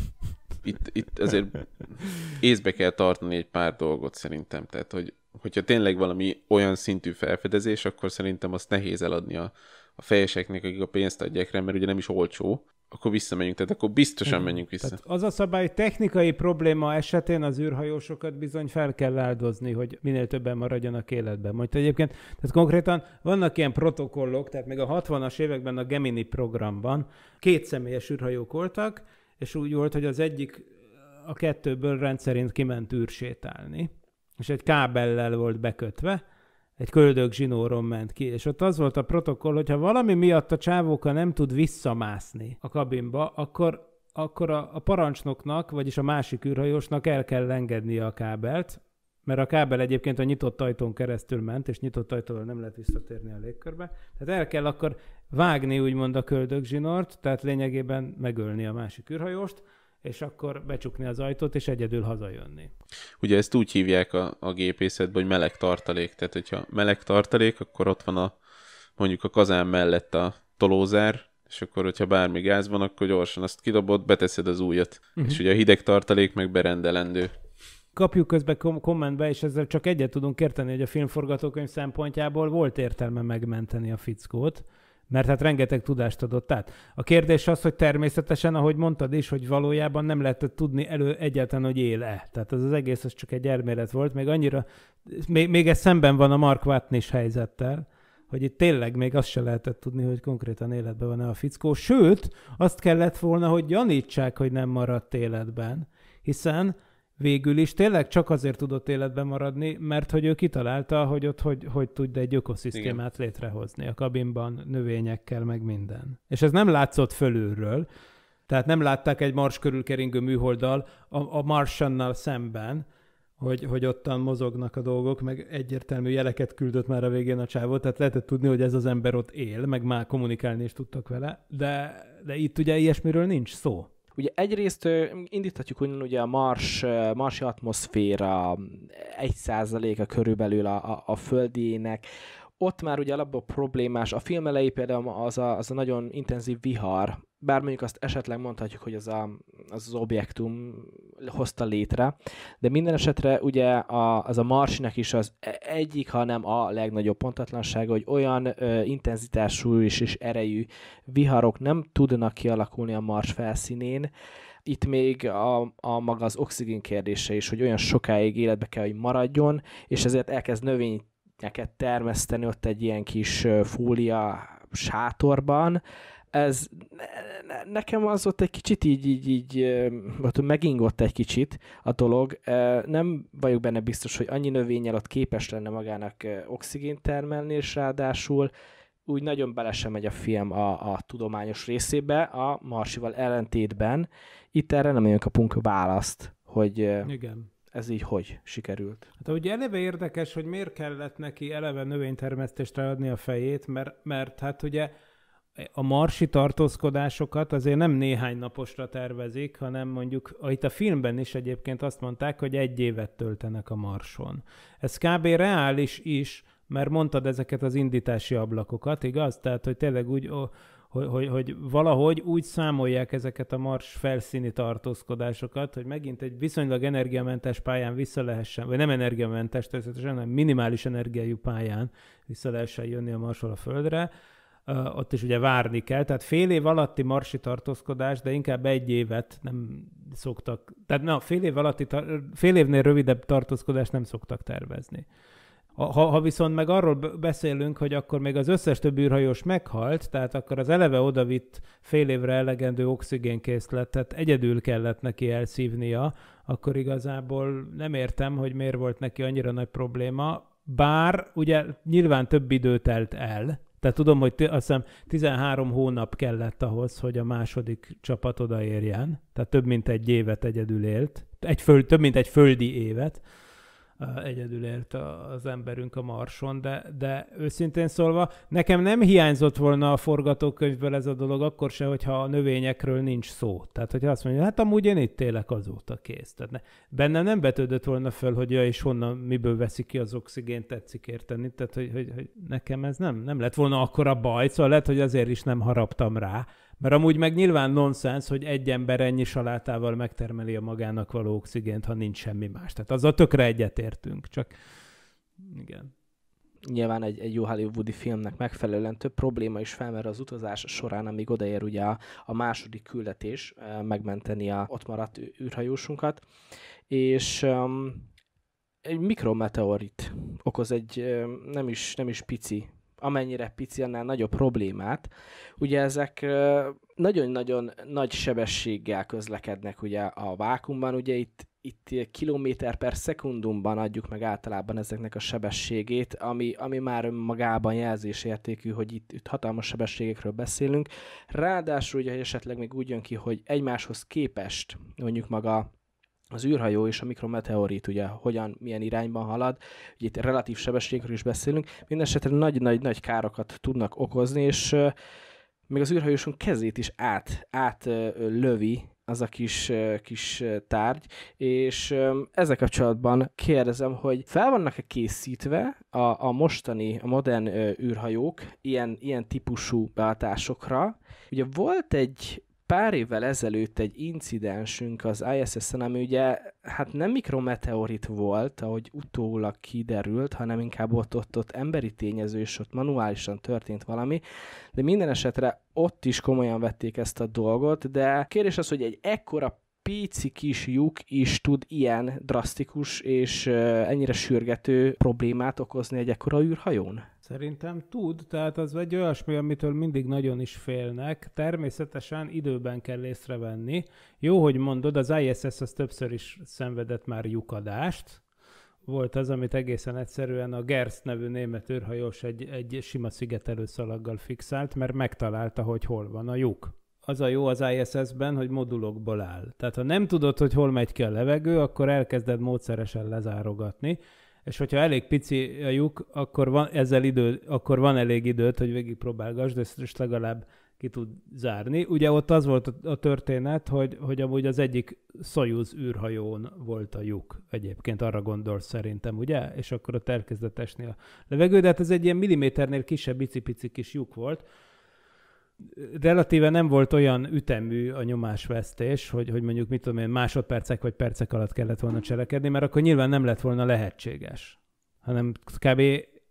Itt, itt azért észbe kell tartani egy pár dolgot szerintem, tehát hogy hogyha tényleg valami olyan szintű felfedezés, akkor szerintem azt nehéz eladni a, a fejeseknek, akik a pénzt adják rá, mert ugye nem is olcsó, akkor visszamegyünk, tehát akkor biztosan mhm. menjünk vissza. Tehát az a szabály, technikai probléma esetén az űrhajósokat bizony fel kell áldozni, hogy minél többen maradjanak életben. Majd egyébként, tehát konkrétan vannak ilyen protokollok, tehát még a 60-as években a Gemini programban két személyes űrhajók voltak, és úgy volt, hogy az egyik a kettőből rendszerint kiment űrsétálni, és egy kábellel volt bekötve, egy köldög zsinóron ment ki, és ott az volt a protokoll, hogy ha valami miatt a csávóka nem tud visszamászni a kabinba, akkor akkor a, a parancsnoknak, vagyis a másik űrhajósnak el kell engednie a kábelt, mert a kábel egyébként a nyitott ajtón keresztül ment, és nyitott ajtóval nem lehet visszatérni a légkörbe. Tehát el kell akkor vágni úgymond a köldögzsinort, tehát lényegében megölni a másik űrhajóst, és akkor becsukni az ajtót, és egyedül hazajönni. Ugye ezt úgy hívják a, a gépészetben, hogy meleg tartalék. Tehát, hogyha meleg tartalék, akkor ott van a mondjuk a kazán mellett a tolózár, és akkor, hogyha bármi gáz van, akkor gyorsan azt kidobod, beteszed az újat. Uh-huh. És ugye a hideg tartalék meg berendelendő. Kapjuk közben kom- kommentbe, és ezzel csak egyet tudunk érteni, hogy a filmforgatókönyv szempontjából volt értelme megmenteni a fickót, mert hát rengeteg tudást adott át. A kérdés az, hogy természetesen, ahogy mondtad is, hogy valójában nem lehetett tudni elő egyáltalán, hogy él-e. Tehát az, az egész az csak egy elmélet volt, még annyira, még, még ez szemben van a Mark Watnis helyzettel, hogy itt tényleg még azt se lehetett tudni, hogy konkrétan életben van-e a fickó. Sőt, azt kellett volna, hogy gyanítsák, hogy nem maradt életben, hiszen végül is tényleg csak azért tudott életben maradni, mert hogy ő kitalálta, hogy ott hogy, hogy tud egy ökoszisztémát Igen. létrehozni a kabinban, növényekkel, meg minden. És ez nem látszott fölülről, tehát nem látták egy mars körülkeringő műholdal műholddal a, a Marsannal szemben, hogy, hogy ottan mozognak a dolgok, meg egyértelmű jeleket küldött már a végén a csávó, tehát lehetett tudni, hogy ez az ember ott él, meg már kommunikálni is tudtak vele, de, de itt ugye ilyesmiről nincs szó. Ugye egyrészt indíthatjuk úgy, ugye a mars, marsi atmoszféra 1%-a körülbelül a, a, a földiének, ott már ugye alapból problémás. A film elejé például az a, az a nagyon intenzív vihar, bár mondjuk azt esetleg mondhatjuk, hogy az a, az, az objektum hozta létre, de minden esetre ugye a, az a marsinak is az e, egyik, hanem a legnagyobb pontatlansága, hogy olyan ö, intenzitású és, és erejű viharok nem tudnak kialakulni a mars felszínén, itt még a, a maga az oxigén kérdése is, hogy olyan sokáig életbe kell, hogy maradjon, és ezért elkezd növényeket termeszteni ott egy ilyen kis fólia sátorban, ez nekem az ott egy kicsit így, így, így ott hát megingott egy kicsit a dolog. Nem vagyok benne biztos, hogy annyi növény ott képes lenne magának oxigént termelni, és ráadásul úgy nagyon bele sem megy a film a, a tudományos részébe, a Marsival ellentétben. Itt erre nem nagyon kapunk választ, hogy Igen. ez így hogy sikerült. Hát ugye eleve érdekes, hogy miért kellett neki eleve növénytermesztést adni a fejét, mert, mert hát ugye a marsi tartózkodásokat azért nem néhány naposra tervezik, hanem mondjuk, itt a filmben is egyébként azt mondták, hogy egy évet töltenek a marson. Ez kb. reális is, mert mondtad ezeket az indítási ablakokat, igaz? Tehát, hogy tényleg úgy, hogy, hogy, hogy valahogy úgy számolják ezeket a mars felszíni tartózkodásokat, hogy megint egy viszonylag energiamentes pályán vissza lehessen, vagy nem energiamentes, természetesen, hanem minimális energiájú pályán vissza lehessen jönni a marsról a földre, ott is ugye várni kell. Tehát fél év alatti marsi tartózkodás, de inkább egy évet nem szoktak, tehát na, fél, év alatti, fél évnél rövidebb tartózkodást nem szoktak tervezni. Ha, ha viszont meg arról beszélünk, hogy akkor még az összes több űrhajós meghalt, tehát akkor az eleve odavitt fél évre elegendő oxigénkészletet egyedül kellett neki elszívnia, akkor igazából nem értem, hogy miért volt neki annyira nagy probléma, bár ugye nyilván több idő telt el, tehát tudom, hogy azt hiszem 13 hónap kellett ahhoz, hogy a második csapat odaérjen, tehát több mint egy évet egyedül élt, egy föld, több mint egy földi évet, egyedül élt az emberünk a Marson, de, de őszintén szólva, nekem nem hiányzott volna a forgatókönyvből ez a dolog, akkor se, hogyha a növényekről nincs szó. Tehát, hogyha azt mondja, hát amúgy én itt élek azóta kész. Tehát ne, bennem nem betődött volna föl, hogy ja, és honnan, miből veszik ki az oxigént, tetszik érteni. Tehát, hogy, hogy, hogy nekem ez nem, nem lett volna akkora baj, szóval lehet, hogy azért is nem haraptam rá, mert amúgy meg nyilván nonsens, hogy egy ember ennyi salátával megtermeli a magának való oxigént, ha nincs semmi más. Tehát az a tökre egyetértünk, csak igen. Nyilván egy, egy jó hollywoodi filmnek megfelelően több probléma is felmer az utazás során, amíg odaér ugye a, a második küldetés megmenteni a ott maradt űrhajósunkat. És um, egy mikrometeorit okoz egy um, nem is, nem is pici amennyire pici, annál nagyobb problémát. Ugye ezek nagyon-nagyon nagy sebességgel közlekednek ugye a vákumban, ugye itt, itt kilométer per szekundumban adjuk meg általában ezeknek a sebességét, ami, ami már önmagában jelzésértékű, hogy itt, itt hatalmas sebességekről beszélünk. Ráadásul ugye esetleg még úgy jön ki, hogy egymáshoz képest mondjuk maga az űrhajó és a mikrometeorit, ugye hogyan, milyen irányban halad, ugye itt relatív sebességről is beszélünk, mindesetre nagy-nagy-nagy károkat tudnak okozni, és még az űrhajósunk kezét is át, át lövi az a kis, kis tárgy, és ezzel kapcsolatban kérdezem, hogy fel vannak-e készítve a, a mostani, a modern űrhajók ilyen, ilyen típusú beáltásokra? Ugye volt egy pár évvel ezelőtt egy incidensünk az ISS-en, ami ugye hát nem mikrometeorit volt, ahogy utólag kiderült, hanem inkább ott, ott, ott emberi tényező, és ott manuálisan történt valami, de minden esetre ott is komolyan vették ezt a dolgot, de kérdés az, hogy egy ekkora pici kis lyuk is tud ilyen drasztikus és ennyire sürgető problémát okozni egy ekkora űrhajón? Szerintem tud, tehát az egy olyasmi, amitől mindig nagyon is félnek. Természetesen időben kell észrevenni. Jó, hogy mondod, az ISS az többször is szenvedett már lyukadást. Volt az, amit egészen egyszerűen a Gersz nevű német űrhajós egy, egy sima szigetelőszalaggal fixált, mert megtalálta, hogy hol van a lyuk az a jó az ISS-ben, hogy modulokból áll. Tehát ha nem tudod, hogy hol megy ki a levegő, akkor elkezded módszeresen lezárogatni és hogyha elég pici a lyuk, akkor van, ezzel idő, akkor van elég időt, hogy végigpróbálgass, de ezt is legalább ki tud zárni. Ugye ott az volt a történet, hogy, hogy amúgy az egyik Soyuz űrhajón volt a lyuk egyébként, arra gondolsz szerintem, ugye? És akkor ott elkezdett esni a levegő, de hát ez egy ilyen milliméternél kisebb, bici-pici kis lyuk volt, relatíve nem volt olyan ütemű a nyomásvesztés, hogy, hogy mondjuk mit tudom én, másodpercek vagy percek alatt kellett volna cselekedni, mert akkor nyilván nem lett volna lehetséges, hanem kb.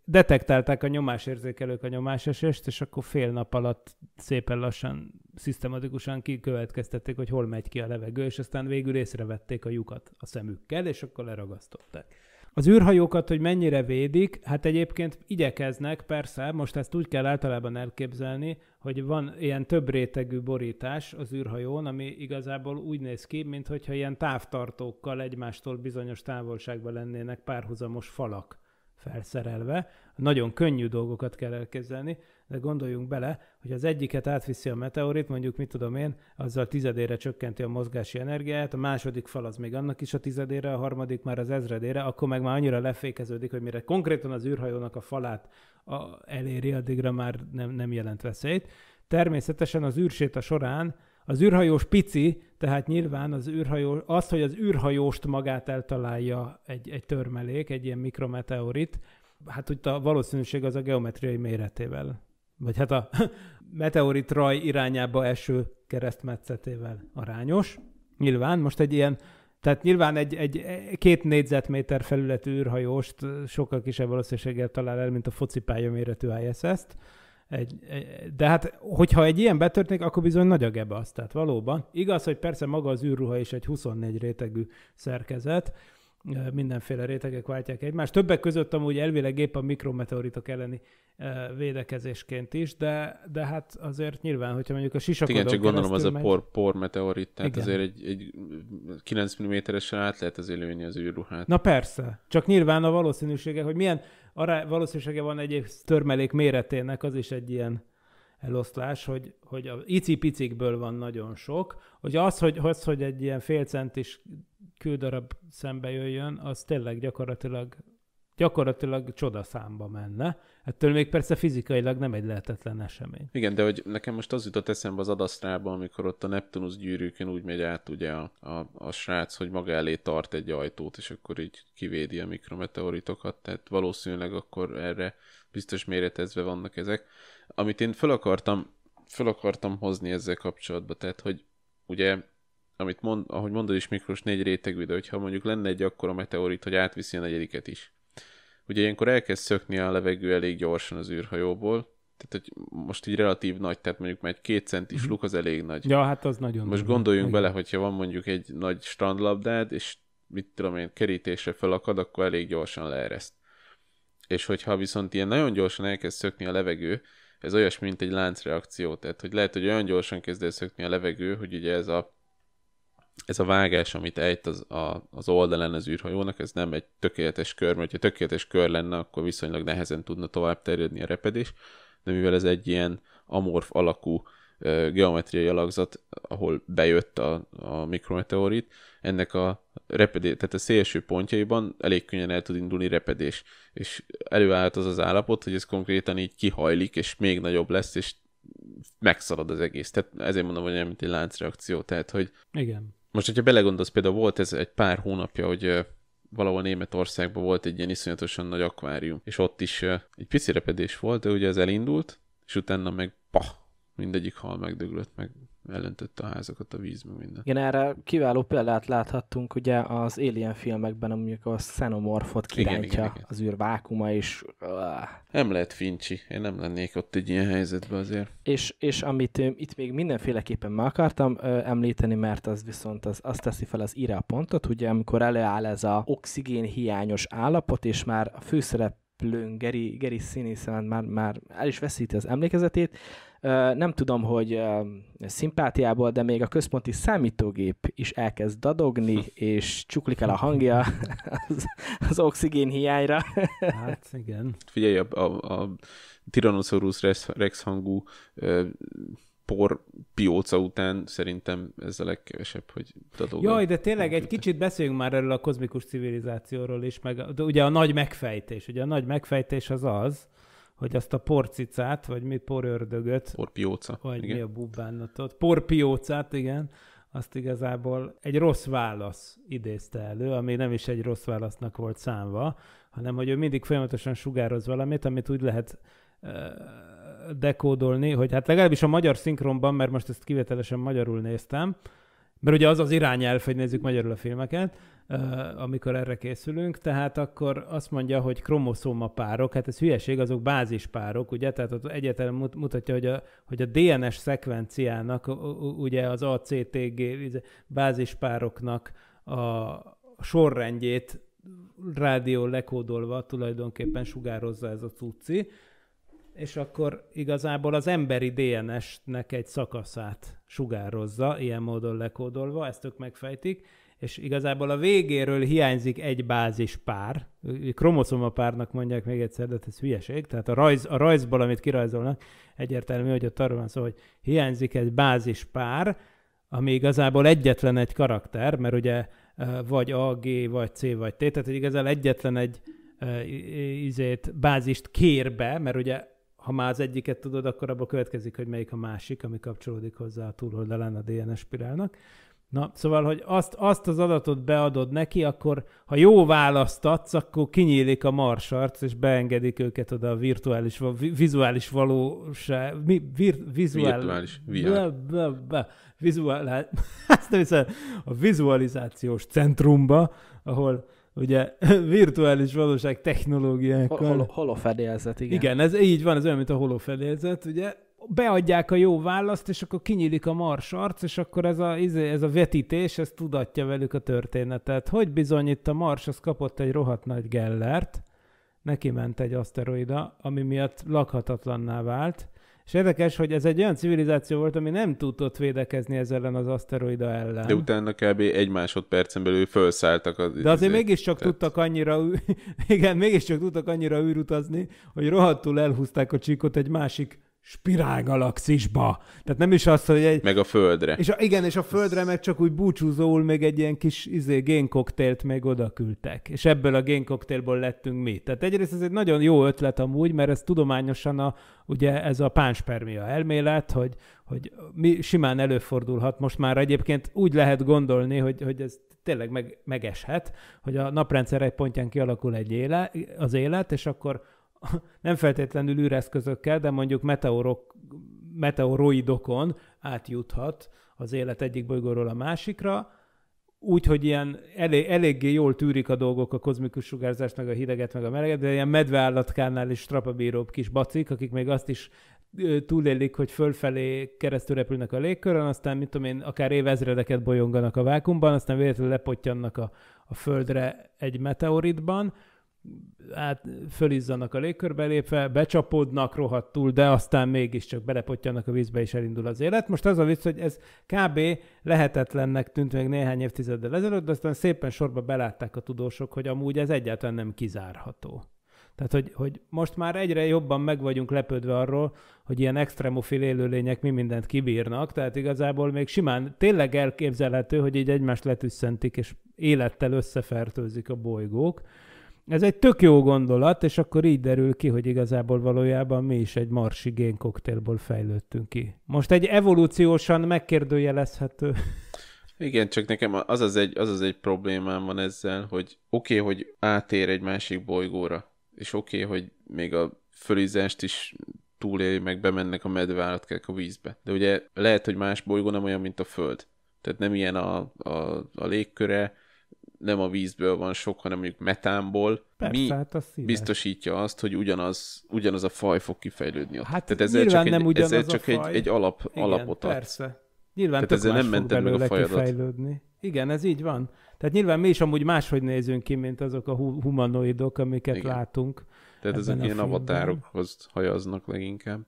detektálták a nyomásérzékelők a nyomásesést, és akkor fél nap alatt szépen lassan, szisztematikusan kikövetkeztették, hogy hol megy ki a levegő, és aztán végül észrevették a lyukat a szemükkel, és akkor leragasztották. Az űrhajókat, hogy mennyire védik, hát egyébként igyekeznek, persze, most ezt úgy kell általában elképzelni, hogy van ilyen több rétegű borítás az űrhajón, ami igazából úgy néz ki, mintha ilyen távtartókkal egymástól bizonyos távolságban lennének párhuzamos falak felszerelve. Nagyon könnyű dolgokat kell elképzelni, de gondoljunk bele, hogy az egyiket átviszi a meteorit, mondjuk mit tudom én, azzal tizedére csökkenti a mozgási energiát, a második fal az még annak is a tizedére, a harmadik már az ezredére, akkor meg már annyira lefékeződik, hogy mire konkrétan az űrhajónak a falát a, eléri, addigra már nem, nem jelent veszélyt. Természetesen az űrséta során az űrhajós pici, tehát nyilván az, űrhajó, az hogy az űrhajóst magát eltalálja egy, egy törmelék, egy ilyen mikrometeorit, hát úgy a valószínűség az a geometriai méretével vagy hát a meteorit raj irányába eső keresztmetszetével arányos. Nyilván most egy ilyen, tehát nyilván egy, egy két négyzetméter felületű űrhajóst sokkal kisebb valószínűséggel talál el, mint a focipálya méretű ISS-t. Egy, de hát, hogyha egy ilyen betörténik, akkor bizony nagy a gebe az, tehát valóban. Igaz, hogy persze maga az űrruha is egy 24 rétegű szerkezet, mindenféle rétegek váltják egymást. Többek között amúgy elvileg épp a mikrometeoritok elleni védekezésként is, de, de hát azért nyilván, hogyha mondjuk a sisakodon Igen, csak gondolom az megy... a por, por meteorit, tehát Igen. azért egy, egy 9 mm-esen át lehet az élőni az űrruhát. Na persze, csak nyilván a valószínűsége, hogy milyen ará, valószínűsége van egy törmelék méretének, az is egy ilyen eloszlás, hogy, hogy a icipicikből van nagyon sok, hogy az, hogy, az, hogy egy ilyen fél centis kődarab szembe jöjjön, az tényleg gyakorlatilag gyakorlatilag csodaszámba menne. Ettől még persze fizikailag nem egy lehetetlen esemény. Igen, de hogy nekem most az jutott eszembe az adasztrában, amikor ott a Neptunusz gyűrűkön úgy megy át ugye a, a, a srác, hogy maga elé tart egy ajtót, és akkor így kivédi a mikrometeoritokat, tehát valószínűleg akkor erre biztos méretezve vannak ezek. Amit én fel akartam, fel akartam hozni ezzel kapcsolatban, tehát hogy ugye amit mond, ahogy mondod is Miklós, négy rétegű, de hogyha mondjuk lenne egy akkora meteorit, hogy átviszi a negyediket is. Ugye ilyenkor elkezd szökni a levegő elég gyorsan az űrhajóból, tehát hogy most így relatív nagy, tehát mondjuk már egy két centis mhm. luk az elég nagy. Ja, hát az nagyon Most nagy. gondoljunk nagy. bele, hogyha van mondjuk egy nagy strandlabdád, és mit tudom én, kerítésre felakad, akkor elég gyorsan leereszt. És hogyha viszont ilyen nagyon gyorsan elkezd szökni a levegő, ez olyasmi, mint egy láncreakció, tehát hogy lehet, hogy olyan gyorsan kezd el szökni a levegő, hogy ugye ez a ez a vágás, amit ejt az, a, az oldalán az űrhajónak, ez nem egy tökéletes kör, mert ha tökéletes kör lenne, akkor viszonylag nehezen tudna tovább terjedni a repedés, de mivel ez egy ilyen amorf alakú geometriai alakzat, ahol bejött a, a mikrometeorit, ennek a repedés, tehát a szélső pontjaiban elég könnyen el tud indulni repedés, és előállt az az állapot, hogy ez konkrétan így kihajlik, és még nagyobb lesz, és megszalad az egész. Tehát ezért mondom, hogy nem mint egy láncreakció, tehát hogy... Igen most, hogyha belegondolsz, például volt ez egy pár hónapja, hogy valahol Németországban volt egy ilyen iszonyatosan nagy akvárium, és ott is egy pici repedés volt, de ugye ez elindult, és utána meg pa, mindegyik hal megdöglött, meg elöntött a házakat, a víz, meg minden. Igen, erre kiváló példát láthattunk ugye az Alien filmekben, amikor a szenomorfot kirántja igen, igen, igen. az űrvákuma, és... Nem lehet fincsi, én nem lennék ott egy ilyen helyzetben azért. És, és amit itt még mindenféleképpen meg akartam ö, említeni, mert az viszont az, azt teszi fel az ira pontot, ugye amikor előáll ez a oxigén hiányos állapot, és már a főszerep Geri, Geri színészen már, már el is veszíti az emlékezetét, nem tudom, hogy szimpátiából, de még a központi számítógép is elkezd dadogni, és csuklik el a hangja az, az oxigén hiányra. Hát igen. Figyelj, a, a, a Tyrannosaurus Rex, Rex hangú por pióca után szerintem ez a legkevesebb, hogy dadog. Jaj, de tényleg egy kicsit beszéljünk már erről a kozmikus civilizációról is, meg de ugye a nagy megfejtés. Ugye a nagy megfejtés az az, hogy azt a porcicát, vagy mi porördögöt, porpióca, vagy igen. mi a bubánatot, porpiócát, igen, azt igazából egy rossz válasz idézte elő, ami nem is egy rossz válasznak volt számva, hanem hogy ő mindig folyamatosan sugároz valamit, amit úgy lehet uh, dekódolni, hogy hát legalábbis a magyar szinkronban, mert most ezt kivételesen magyarul néztem, mert ugye az az irányelv, hogy nézzük magyarul a filmeket, amikor erre készülünk, tehát akkor azt mondja, hogy párok. hát ez hülyeség, azok bázispárok, ugye, tehát az egyetlen mutatja, hogy a, hogy a DNS szekvenciának, ugye az ACTG bázispároknak a sorrendjét rádió lekódolva tulajdonképpen sugározza ez a cucci, és akkor igazából az emberi DNS-nek egy szakaszát sugározza, ilyen módon lekódolva, ezt ők megfejtik, és igazából a végéről hiányzik egy bázispár, párnak mondják még egyszer, de ez hülyeség, tehát a, rajz, a rajzból, amit kirajzolnak, egyértelmű, hogy ott arról van szó, hogy hiányzik egy bázispár, ami igazából egyetlen egy karakter, mert ugye vagy A, G, vagy C, vagy T, tehát igazából egyetlen egy izét, bázist kér be, mert ugye ha már az egyiket tudod, akkor abból következik, hogy melyik a másik, ami kapcsolódik hozzá a túloldalán a DNS spirálnak. Na, szóval, hogy azt, azt az adatot beadod neki, akkor ha jó választ adsz, akkor kinyílik a marsarc, és beengedik őket oda a virtuális, vizuális valóság, mi, vir, vizuál, virtuális, VR. Be, be, be, vizuál, hát, azt nem hiszem, a vizualizációs centrumba, ahol ugye virtuális valóság technológiákkal. Hol, hol, holofedélzet, igen. Igen, ez így van, ez olyan, mint a holofedélzet, ugye, beadják a jó választ, és akkor kinyílik a mars arc, és akkor ez a, izé, ez a vetítés, ez tudatja velük a történetet. Hogy bizony itt a mars, az kapott egy rohadt nagy gellert, neki ment egy aszteroida, ami miatt lakhatatlanná vált, és érdekes, hogy ez egy olyan civilizáció volt, ami nem tudott védekezni ez ellen az aszteroida ellen. De utána kb. egy másodpercen belül felszálltak. Az, De azért izé, mégiscsak tehát... tudtak annyira, igen, mégiscsak tudtak annyira űrutazni, hogy rohadtul elhúzták a csíkot egy másik spirálgalaxisba. Tehát nem is az, hogy egy... Meg a földre. És a, igen, és a földre meg csak úgy búcsúzóul még egy ilyen kis izé, génkoktélt még oda küldtek. És ebből a génkoktélból lettünk mi. Tehát egyrészt ez egy nagyon jó ötlet amúgy, mert ez tudományosan a, ugye ez a pánspermia elmélet, hogy, hogy mi simán előfordulhat. Most már egyébként úgy lehet gondolni, hogy, hogy ez tényleg meg, megeshet, hogy a naprendszer egy pontján kialakul egy éle, az élet, és akkor nem feltétlenül űreszközökkel, de mondjuk meteorok, meteoroidokon átjuthat az élet egyik bolygóról a másikra, úgyhogy ilyen elég, eléggé jól tűrik a dolgok a kozmikus sugárzást, meg a hideget, meg a meleget, de ilyen medveállatkánál is strapabíróbb kis bacik, akik még azt is túlélik, hogy fölfelé keresztül repülnek a légkörön, aztán mit tudom én, akár évezredeket bolyonganak a vákumban, aztán véletlenül lepottyannak a, a földre egy meteoritban, hát fölizzanak a légkörbe lépve, becsapódnak rohadtul, de aztán mégiscsak belepottyanak a vízbe, és elindul az élet. Most az a vicc, hogy ez kb. lehetetlennek tűnt még néhány évtizeddel ezelőtt, de aztán szépen sorba belátták a tudósok, hogy amúgy ez egyáltalán nem kizárható. Tehát, hogy, hogy most már egyre jobban meg vagyunk lepődve arról, hogy ilyen extremofil élőlények mi mindent kibírnak, tehát igazából még simán tényleg elképzelhető, hogy így egymást letüsszentik, és élettel összefertőzik a bolygók. Ez egy tök jó gondolat, és akkor így derül ki, hogy igazából valójában mi is egy marsi génkoktélból fejlődtünk ki. Most egy evolúciósan megkérdőjelezhető. Igen, csak nekem az az egy, az az egy problémám van ezzel, hogy oké, okay, hogy átér egy másik bolygóra, és oké, okay, hogy még a fölízást is túléli, meg bemennek a medveállatkák a vízbe. De ugye lehet, hogy más bolygó nem olyan, mint a Föld. Tehát nem ilyen a, a, a légköre, nem a vízből van sok, hanem mondjuk metánból, Persze, mi hát az biztosítja azt, hogy ugyanaz, ugyanaz a faj fog kifejlődni ott. Hát Tehát ezzel csak, nem egy, ezzel csak egy, egy alap, Igen, alapot ad. Persze. Nyilván Tehát ezzel nem mented meg a fajadat. Kifejlődni. Igen, ez így van. Tehát nyilván mi is amúgy máshogy nézünk ki, mint azok a humanoidok, amiket Igen. látunk. Tehát ezek ilyen avatárokhoz hajaznak leginkább.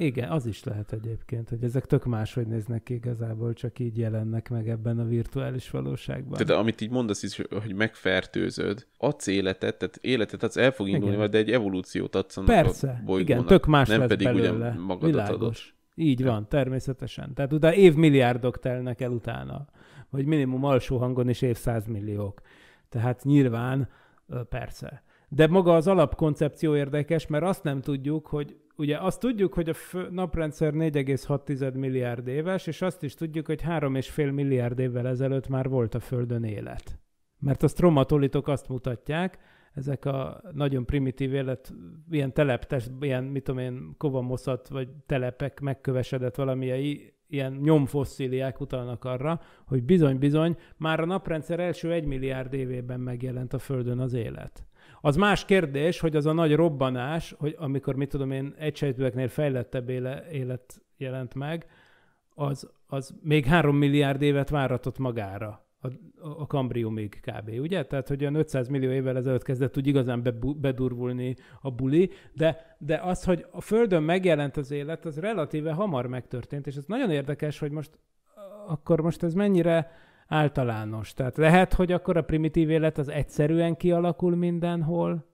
Igen, az is lehet egyébként, hogy ezek tök máshogy néznek ki igazából, csak így jelennek meg ebben a virtuális valóságban. Tehát amit így mondasz is, hogy megfertőzöd, adsz életet, tehát életet adsz, el fog indulni, igen. de egy evolúciót adsz annak Persze, a bolygónak, igen, tök más nem lesz pedig belőle. ugye magadat Világos. adod. Így van, természetesen. Tehát utána évmilliárdok telnek el utána, vagy minimum alsó hangon is évszázmilliók. Tehát nyilván, persze. De maga az alapkoncepció érdekes, mert azt nem tudjuk, hogy ugye azt tudjuk, hogy a naprendszer 4,6 milliárd éves, és azt is tudjuk, hogy 3,5 milliárd évvel ezelőtt már volt a Földön élet. Mert a stromatolitok azt mutatják, ezek a nagyon primitív élet, ilyen teleptes, ilyen, mit tudom én, kovamoszat, vagy telepek megkövesedett valamilyen ilyen nyomfosszíliák utalnak arra, hogy bizony-bizony már a naprendszer első egy milliárd évében megjelent a Földön az élet. Az más kérdés, hogy az a nagy robbanás, hogy amikor, mit tudom én, egysejtőeknél fejlettebb éle, élet jelent meg, az, az még három milliárd évet váratott magára a, a kambriumig kb. Ugye? Tehát, hogy olyan 500 millió évvel ezelőtt kezdett úgy igazán bedurvulni a buli, de, de az, hogy a Földön megjelent az élet, az relatíve hamar megtörtént, és ez nagyon érdekes, hogy most akkor most ez mennyire általános. Tehát lehet, hogy akkor a primitív élet az egyszerűen kialakul mindenhol,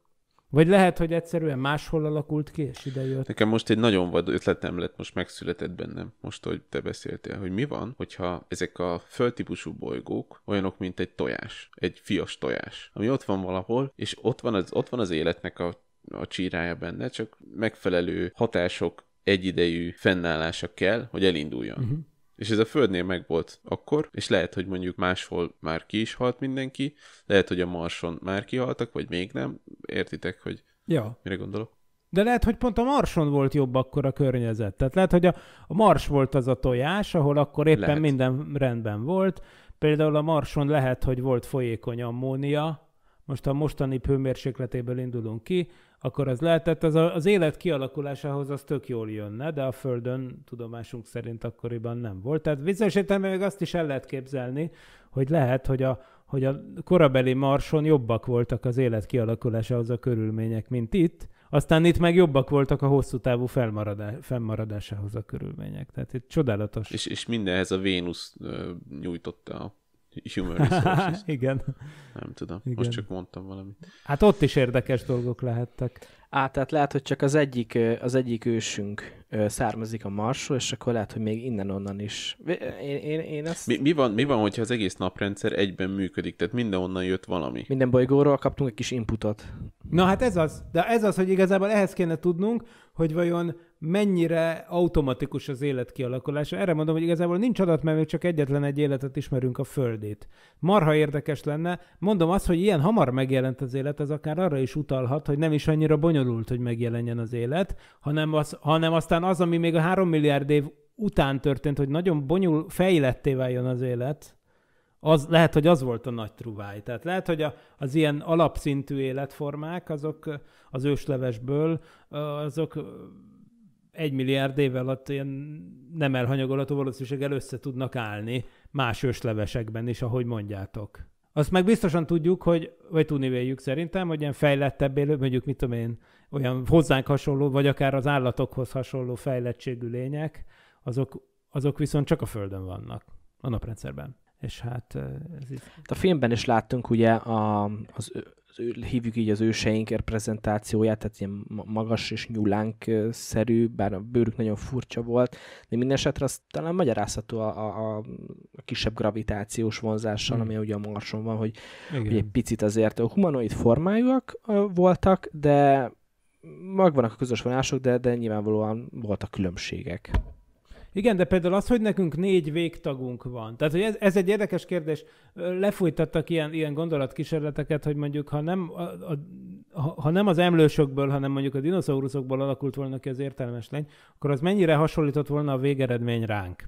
vagy lehet, hogy egyszerűen máshol alakult ki, és ide jött. Nekem most egy nagyon vad ötletem lett, most megszületett bennem, most, hogy te beszéltél, hogy mi van, hogyha ezek a föltípusú bolygók olyanok, mint egy tojás, egy fias tojás, ami ott van valahol, és ott van az, ott van az életnek a a csírája benne, csak megfelelő hatások egyidejű fennállása kell, hogy elinduljon. Uh-huh. És ez a Földnél megvolt akkor, és lehet, hogy mondjuk máshol már ki is halt mindenki, lehet, hogy a Marson már kihaltak, vagy még nem. Értitek, hogy ja. mire gondolok? De lehet, hogy pont a Marson volt jobb akkor a környezet. Tehát lehet, hogy a, a Mars volt az a tojás, ahol akkor éppen lehet. minden rendben volt. Például a Marson lehet, hogy volt folyékony ammónia, most a mostani hőmérsékletéből indulunk ki, akkor az lehetett, az, a, az élet kialakulásához az tök jól jönne, de a Földön tudomásunk szerint akkoriban nem volt. Tehát bizonyos értelemben még azt is el lehet képzelni, hogy lehet, hogy a, hogy a korabeli Marson jobbak voltak az élet kialakulásához a körülmények, mint itt, aztán itt meg jobbak voltak a hosszú távú fennmaradásához a körülmények. Tehát itt csodálatos. És, és mindenhez a Vénusz nyújtotta a Human Resources. Igen. Nem tudom, Igen. most csak mondtam valamit. Hát ott is érdekes dolgok lehettek. Á, tehát lehet, hogy csak az egyik, az egyik ősünk származik a marsról, és akkor lehet, hogy még innen-onnan is. Én, én, én ezt... mi, mi, van, mi van, hogyha az egész naprendszer egyben működik? Tehát mindenhonnan jött valami. Minden bolygóról kaptunk egy kis inputot. Na hát ez az. De ez az, hogy igazából ehhez kéne tudnunk, hogy vajon mennyire automatikus az élet kialakulása. Erre mondom, hogy igazából nincs adat, mert még csak egyetlen egy életet ismerünk a Földét. Marha érdekes lenne, mondom azt, hogy ilyen hamar megjelent az élet, az akár arra is utalhat, hogy nem is annyira bonyolult bonyolult, hogy megjelenjen az élet, hanem, az, hanem aztán az, ami még a három milliárd év után történt, hogy nagyon bonyolult fejletté váljon az élet, az, lehet, hogy az volt a nagy truváj. Tehát lehet, hogy a, az ilyen alapszintű életformák, azok az őslevesből, azok egy milliárd év alatt ilyen nem elhanyagolható valószínűséggel össze tudnak állni más őslevesekben is, ahogy mondjátok. Azt meg biztosan tudjuk, hogy, vagy tudni véljük szerintem, hogy ilyen fejlettebb élő, mondjuk mit tudom én, olyan hozzánk hasonló, vagy akár az állatokhoz hasonló fejlettségű lények, azok, azok viszont csak a Földön vannak, a naprendszerben. És hát ez itt. Hát a filmben is láttunk ugye a, az hívjuk így az őseink reprezentációját, tehát ilyen magas és nyulánk-szerű, bár a bőrük nagyon furcsa volt, de minden esetre az talán magyarázható a, a, a kisebb gravitációs vonzással, hmm. ami ugye a Marson van, hogy, hogy egy picit azért a humanoid formájúak voltak, de Magvannak a közös vonások, de, de nyilvánvalóan voltak különbségek. Igen, de például az, hogy nekünk négy végtagunk van. Tehát, hogy ez, ez egy érdekes kérdés. Lefújtattak ilyen, ilyen gondolatkísérleteket, hogy mondjuk, ha nem, a, a, ha, ha nem az emlősökből, hanem mondjuk a dinoszauruszokból alakult volna ki az értelmes lény, akkor az mennyire hasonlított volna a végeredmény ránk.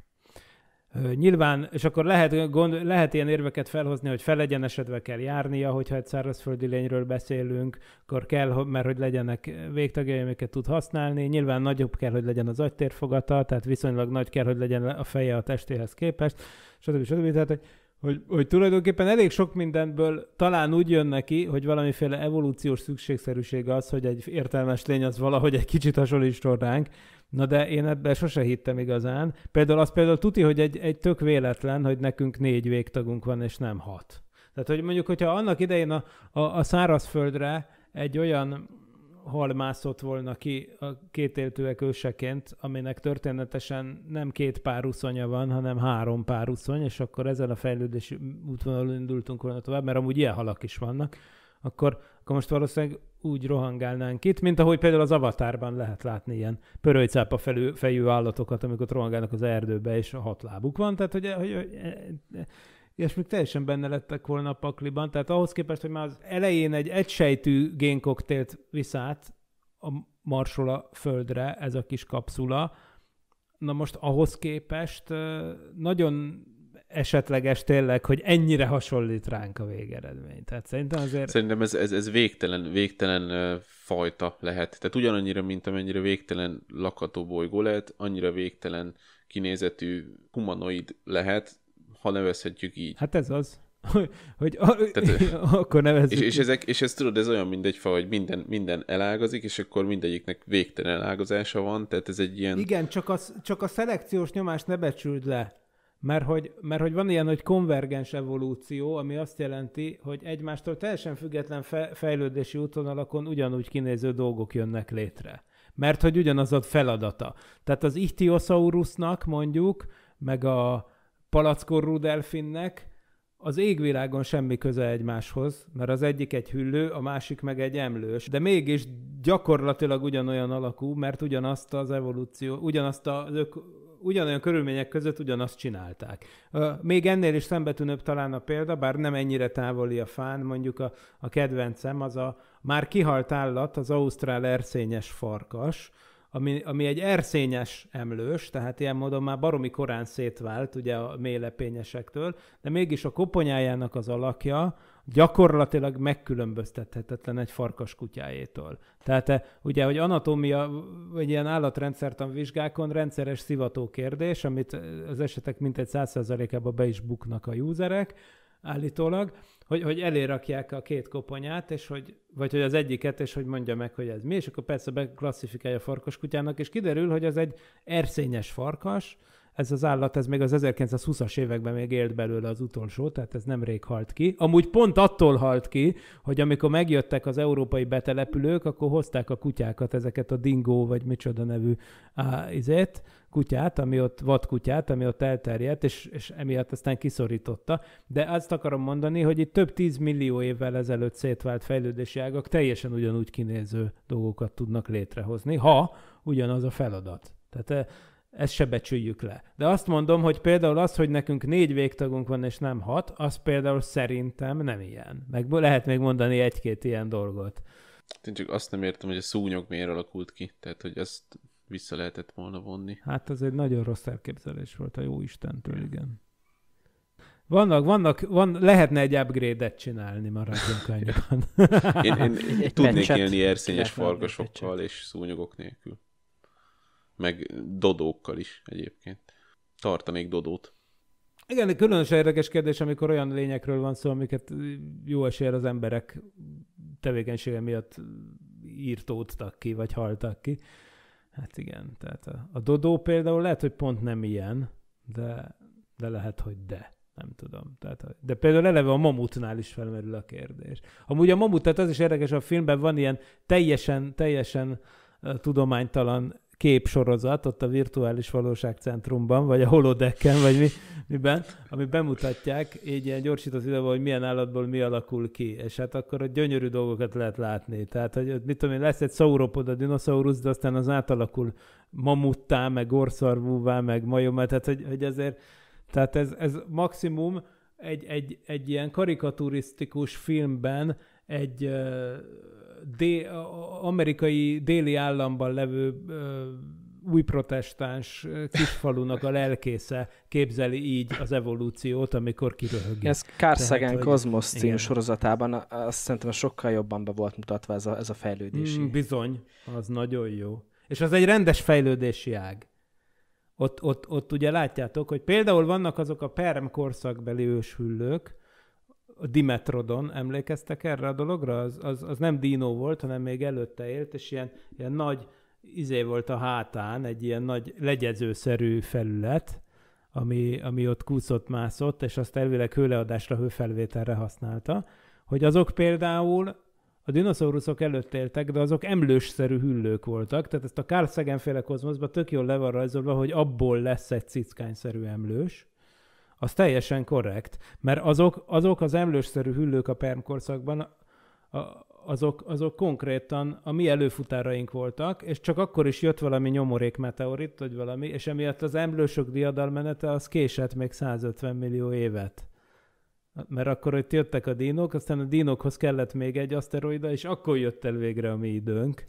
Nyilván, és akkor lehet, gond, lehet ilyen érveket felhozni, hogy felegyenesedve kell járnia, hogyha egy szárazföldi lényről beszélünk, akkor kell, mert hogy legyenek végtagjai, amiket tud használni. Nyilván nagyobb kell, hogy legyen az agytérfogata, tehát viszonylag nagy kell, hogy legyen a feje a testéhez képest, stb. stb. stb. Tehát, hogy, hogy, hogy tulajdonképpen elég sok mindenből talán úgy jön neki, hogy valamiféle evolúciós szükségszerűség az, hogy egy értelmes lény az valahogy egy kicsit hasonlítson ránk, Na de én ebben sose hittem igazán. Például az például tuti, hogy egy, egy tök véletlen, hogy nekünk négy végtagunk van, és nem hat. Tehát, hogy mondjuk, hogyha annak idején a, a, a szárazföldre egy olyan hal mászott volna ki a két éltőek őseként, aminek történetesen nem két pár uszonya van, hanem három pár uszony, és akkor ezen a fejlődési útvonalon indultunk volna tovább, mert amúgy ilyen halak is vannak, akkor akkor most valószínűleg úgy rohangálnánk itt, mint ahogy például az avatárban lehet látni ilyen pörölycápa felül, fejű állatokat, amikor rohangálnak az erdőbe, és a hat lábuk van, tehát hogy, hogy, hogy és e, e, még teljesen benne lettek volna a pakliban, tehát ahhoz képest, hogy már az elején egy egysejtű génkoktélt visz a marsola földre ez a kis kapszula, na most ahhoz képest e, nagyon esetleges tényleg, hogy ennyire hasonlít ránk a végeredmény. Tehát szerintem azért... Szerintem ez, ez, ez végtelen, végtelen fajta lehet. Tehát ugyanannyira, mint amennyire végtelen lakható bolygó lehet, annyira végtelen kinézetű humanoid lehet, ha nevezhetjük így. Hát ez az. Hogy, hogy Tehát, akkor nevezzük. És, és, ezek, és ez tudod, ez olyan fa, hogy minden, minden elágazik, és akkor mindegyiknek végtelen elágazása van, tehát ez egy ilyen... Igen, csak a, csak a szelekciós nyomást ne becsüld le. Mert hogy, mert hogy van ilyen, hogy konvergens evolúció, ami azt jelenti, hogy egymástól teljesen független fe, fejlődési útvonalakon ugyanúgy kinéző dolgok jönnek létre. Mert hogy ugyanaz a feladata. Tehát az ichthyosaurusnak mondjuk, meg a palackorú delfinnek az égvilágon semmi köze egymáshoz, mert az egyik egy hüllő, a másik meg egy emlős, de mégis gyakorlatilag ugyanolyan alakú, mert ugyanazt az evolúció, ugyanazt az ök, ugyanolyan körülmények között ugyanazt csinálták. Még ennél is szembetűnőbb talán a példa, bár nem ennyire távoli a fán, mondjuk a, a kedvencem az a már kihalt állat, az ausztrál erszényes farkas, ami, ami egy erszényes emlős, tehát ilyen módon már baromi korán szétvált ugye a mélepényesektől, de mégis a koponyájának az alakja, gyakorlatilag megkülönböztethetetlen egy farkas kutyájétól. Tehát eh, ugye, hogy anatómia, vagy ilyen állatrendszertan vizsgákon rendszeres szivató kérdés, amit eh, az esetek mintegy 100%-ában be is buknak a userek, állítólag, hogy, hogy elérakják a két koponyát, és hogy, vagy hogy az egyiket, és hogy mondja meg, hogy ez mi, és akkor persze beklasszifikálja a farkas kutyának és kiderül, hogy az egy erszényes farkas, ez az állat, ez még az 1920-as években még élt belőle az utolsó, tehát ez nem rég halt ki. Amúgy pont attól halt ki, hogy amikor megjöttek az európai betelepülők, akkor hozták a kutyákat, ezeket a dingó, vagy micsoda nevű á, izét, kutyát, ami ott, vadkutyát, ami ott elterjedt, és, és emiatt aztán kiszorította. De azt akarom mondani, hogy itt több tíz millió évvel ezelőtt szétvált fejlődési ágak teljesen ugyanúgy kinéző dolgokat tudnak létrehozni, ha ugyanaz a feladat. Tehát eh, ezt se becsüljük le. De azt mondom, hogy például az, hogy nekünk négy végtagunk van és nem hat, az például szerintem nem ilyen. Meg lehet még mondani egy-két ilyen dolgot. Én csak azt nem értem, hogy a szúnyog miért alakult ki, tehát hogy ezt vissza lehetett volna vonni. Hát az egy nagyon rossz elképzelés volt a jó Istentől, igen. Vannak, vannak, van, lehetne egy upgrade-et csinálni, maradjunk annyiban. én, én, én tudnék élni erszényes farkasokkal és szúnyogok nélkül meg dodókkal is egyébként. Tartanék dodót. Igen, különösen érdekes kérdés, amikor olyan lényekről van szó, amiket jó eséllyel az emberek tevékenysége miatt írtódtak ki, vagy haltak ki. Hát igen, tehát a, a Dodó például lehet, hogy pont nem ilyen, de, de lehet, hogy de. Nem tudom. Tehát, de például eleve a mamutnál is felmerül a kérdés. Amúgy a mamut, tehát az is érdekes, a filmben van ilyen teljesen, teljesen tudománytalan képsorozat ott a virtuális valóságcentrumban, vagy a holodecken, vagy mi, miben, ami bemutatják így ilyen gyorsított videóban, hogy milyen állatból mi alakul ki, és hát akkor a gyönyörű dolgokat lehet látni. Tehát, hogy mit tudom én, lesz egy szauropod a dinoszaurusz, de aztán az átalakul mamuttá, meg orszarvúvá, meg majomá, tehát hogy, hogy ezért, tehát ez, ez maximum egy, egy, egy ilyen karikaturisztikus filmben egy dé- amerikai déli államban levő új protestáns kisfalunak a lelkésze képzeli így az evolúciót, amikor kiröhögi. Ez Kárszegen Kozmosz című sorozatában azt szerintem sokkal jobban be volt mutatva ez a, ez a fejlődési. Mm, bizony, az nagyon jó. És az egy rendes fejlődési ág. Ott, ott, ott ugye látjátok, hogy például vannak azok a perm korszakbeli őshüllők, a Dimetrodon, emlékeztek erre a dologra? Az, az, az nem dinó volt, hanem még előtte élt, és ilyen, ilyen nagy izé volt a hátán, egy ilyen nagy legyezőszerű felület, ami, ami ott kúszott, mászott, és azt elvileg hőleadásra, hőfelvételre használta, hogy azok például a dinoszauruszok előtt éltek, de azok emlősszerű hüllők voltak, tehát ezt a Carl Sagan féle kozmoszban tök jól le van rajzolva, hogy abból lesz egy cickányszerű emlős, az teljesen korrekt, mert azok, azok az emlősszerű hüllők a permkorszakban, azok, azok konkrétan a mi előfutáraink voltak, és csak akkor is jött valami nyomorék meteorit, vagy valami, és emiatt az emlősök diadalmenete az késett még 150 millió évet. Mert akkor itt jöttek a dínok, aztán a dínokhoz kellett még egy aszteroida, és akkor jött el végre a mi időnk.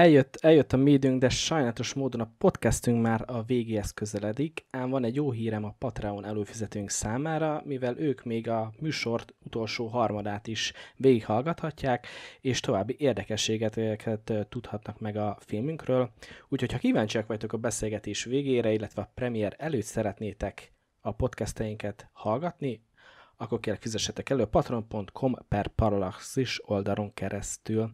Eljött, eljött a médiunk, de sajnálatos módon a podcastünk már a végéhez közeledik, ám van egy jó hírem a Patreon előfizetőnk számára, mivel ők még a műsort utolsó harmadát is végighallgathatják, és további érdekességeket tudhatnak meg a filmünkről. Úgyhogy ha kíváncsiak vagytok a beszélgetés végére, illetve a premier előtt szeretnétek a podcasteinket hallgatni, akkor kérlek fizessetek elő a patron.com per parallaxis oldalon keresztül.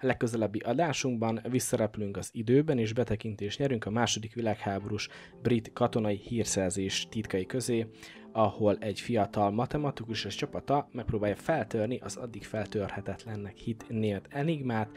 Legközelebbi adásunkban visszarepülünk az időben, és betekintést nyerünk a második világháborús brit katonai hírszerzés titkai közé, ahol egy fiatal matematikus és csapata megpróbálja feltörni az addig feltörhetetlennek hit nélt enigmát,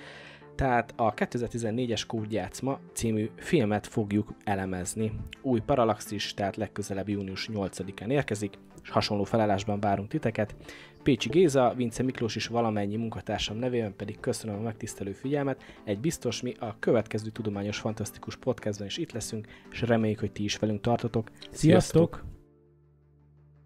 tehát a 2014-es Kódjátszma című filmet fogjuk elemezni. Új Paralaxis, tehát legközelebb június 8-án érkezik, és hasonló felállásban várunk titeket. Pécsi Géza, Vince Miklós is valamennyi munkatársam nevében pedig köszönöm a megtisztelő figyelmet. Egy biztos, mi a következő Tudományos Fantasztikus Podcastban is itt leszünk, és reméljük, hogy ti is velünk tartotok. Sziasztok! Sziasztok!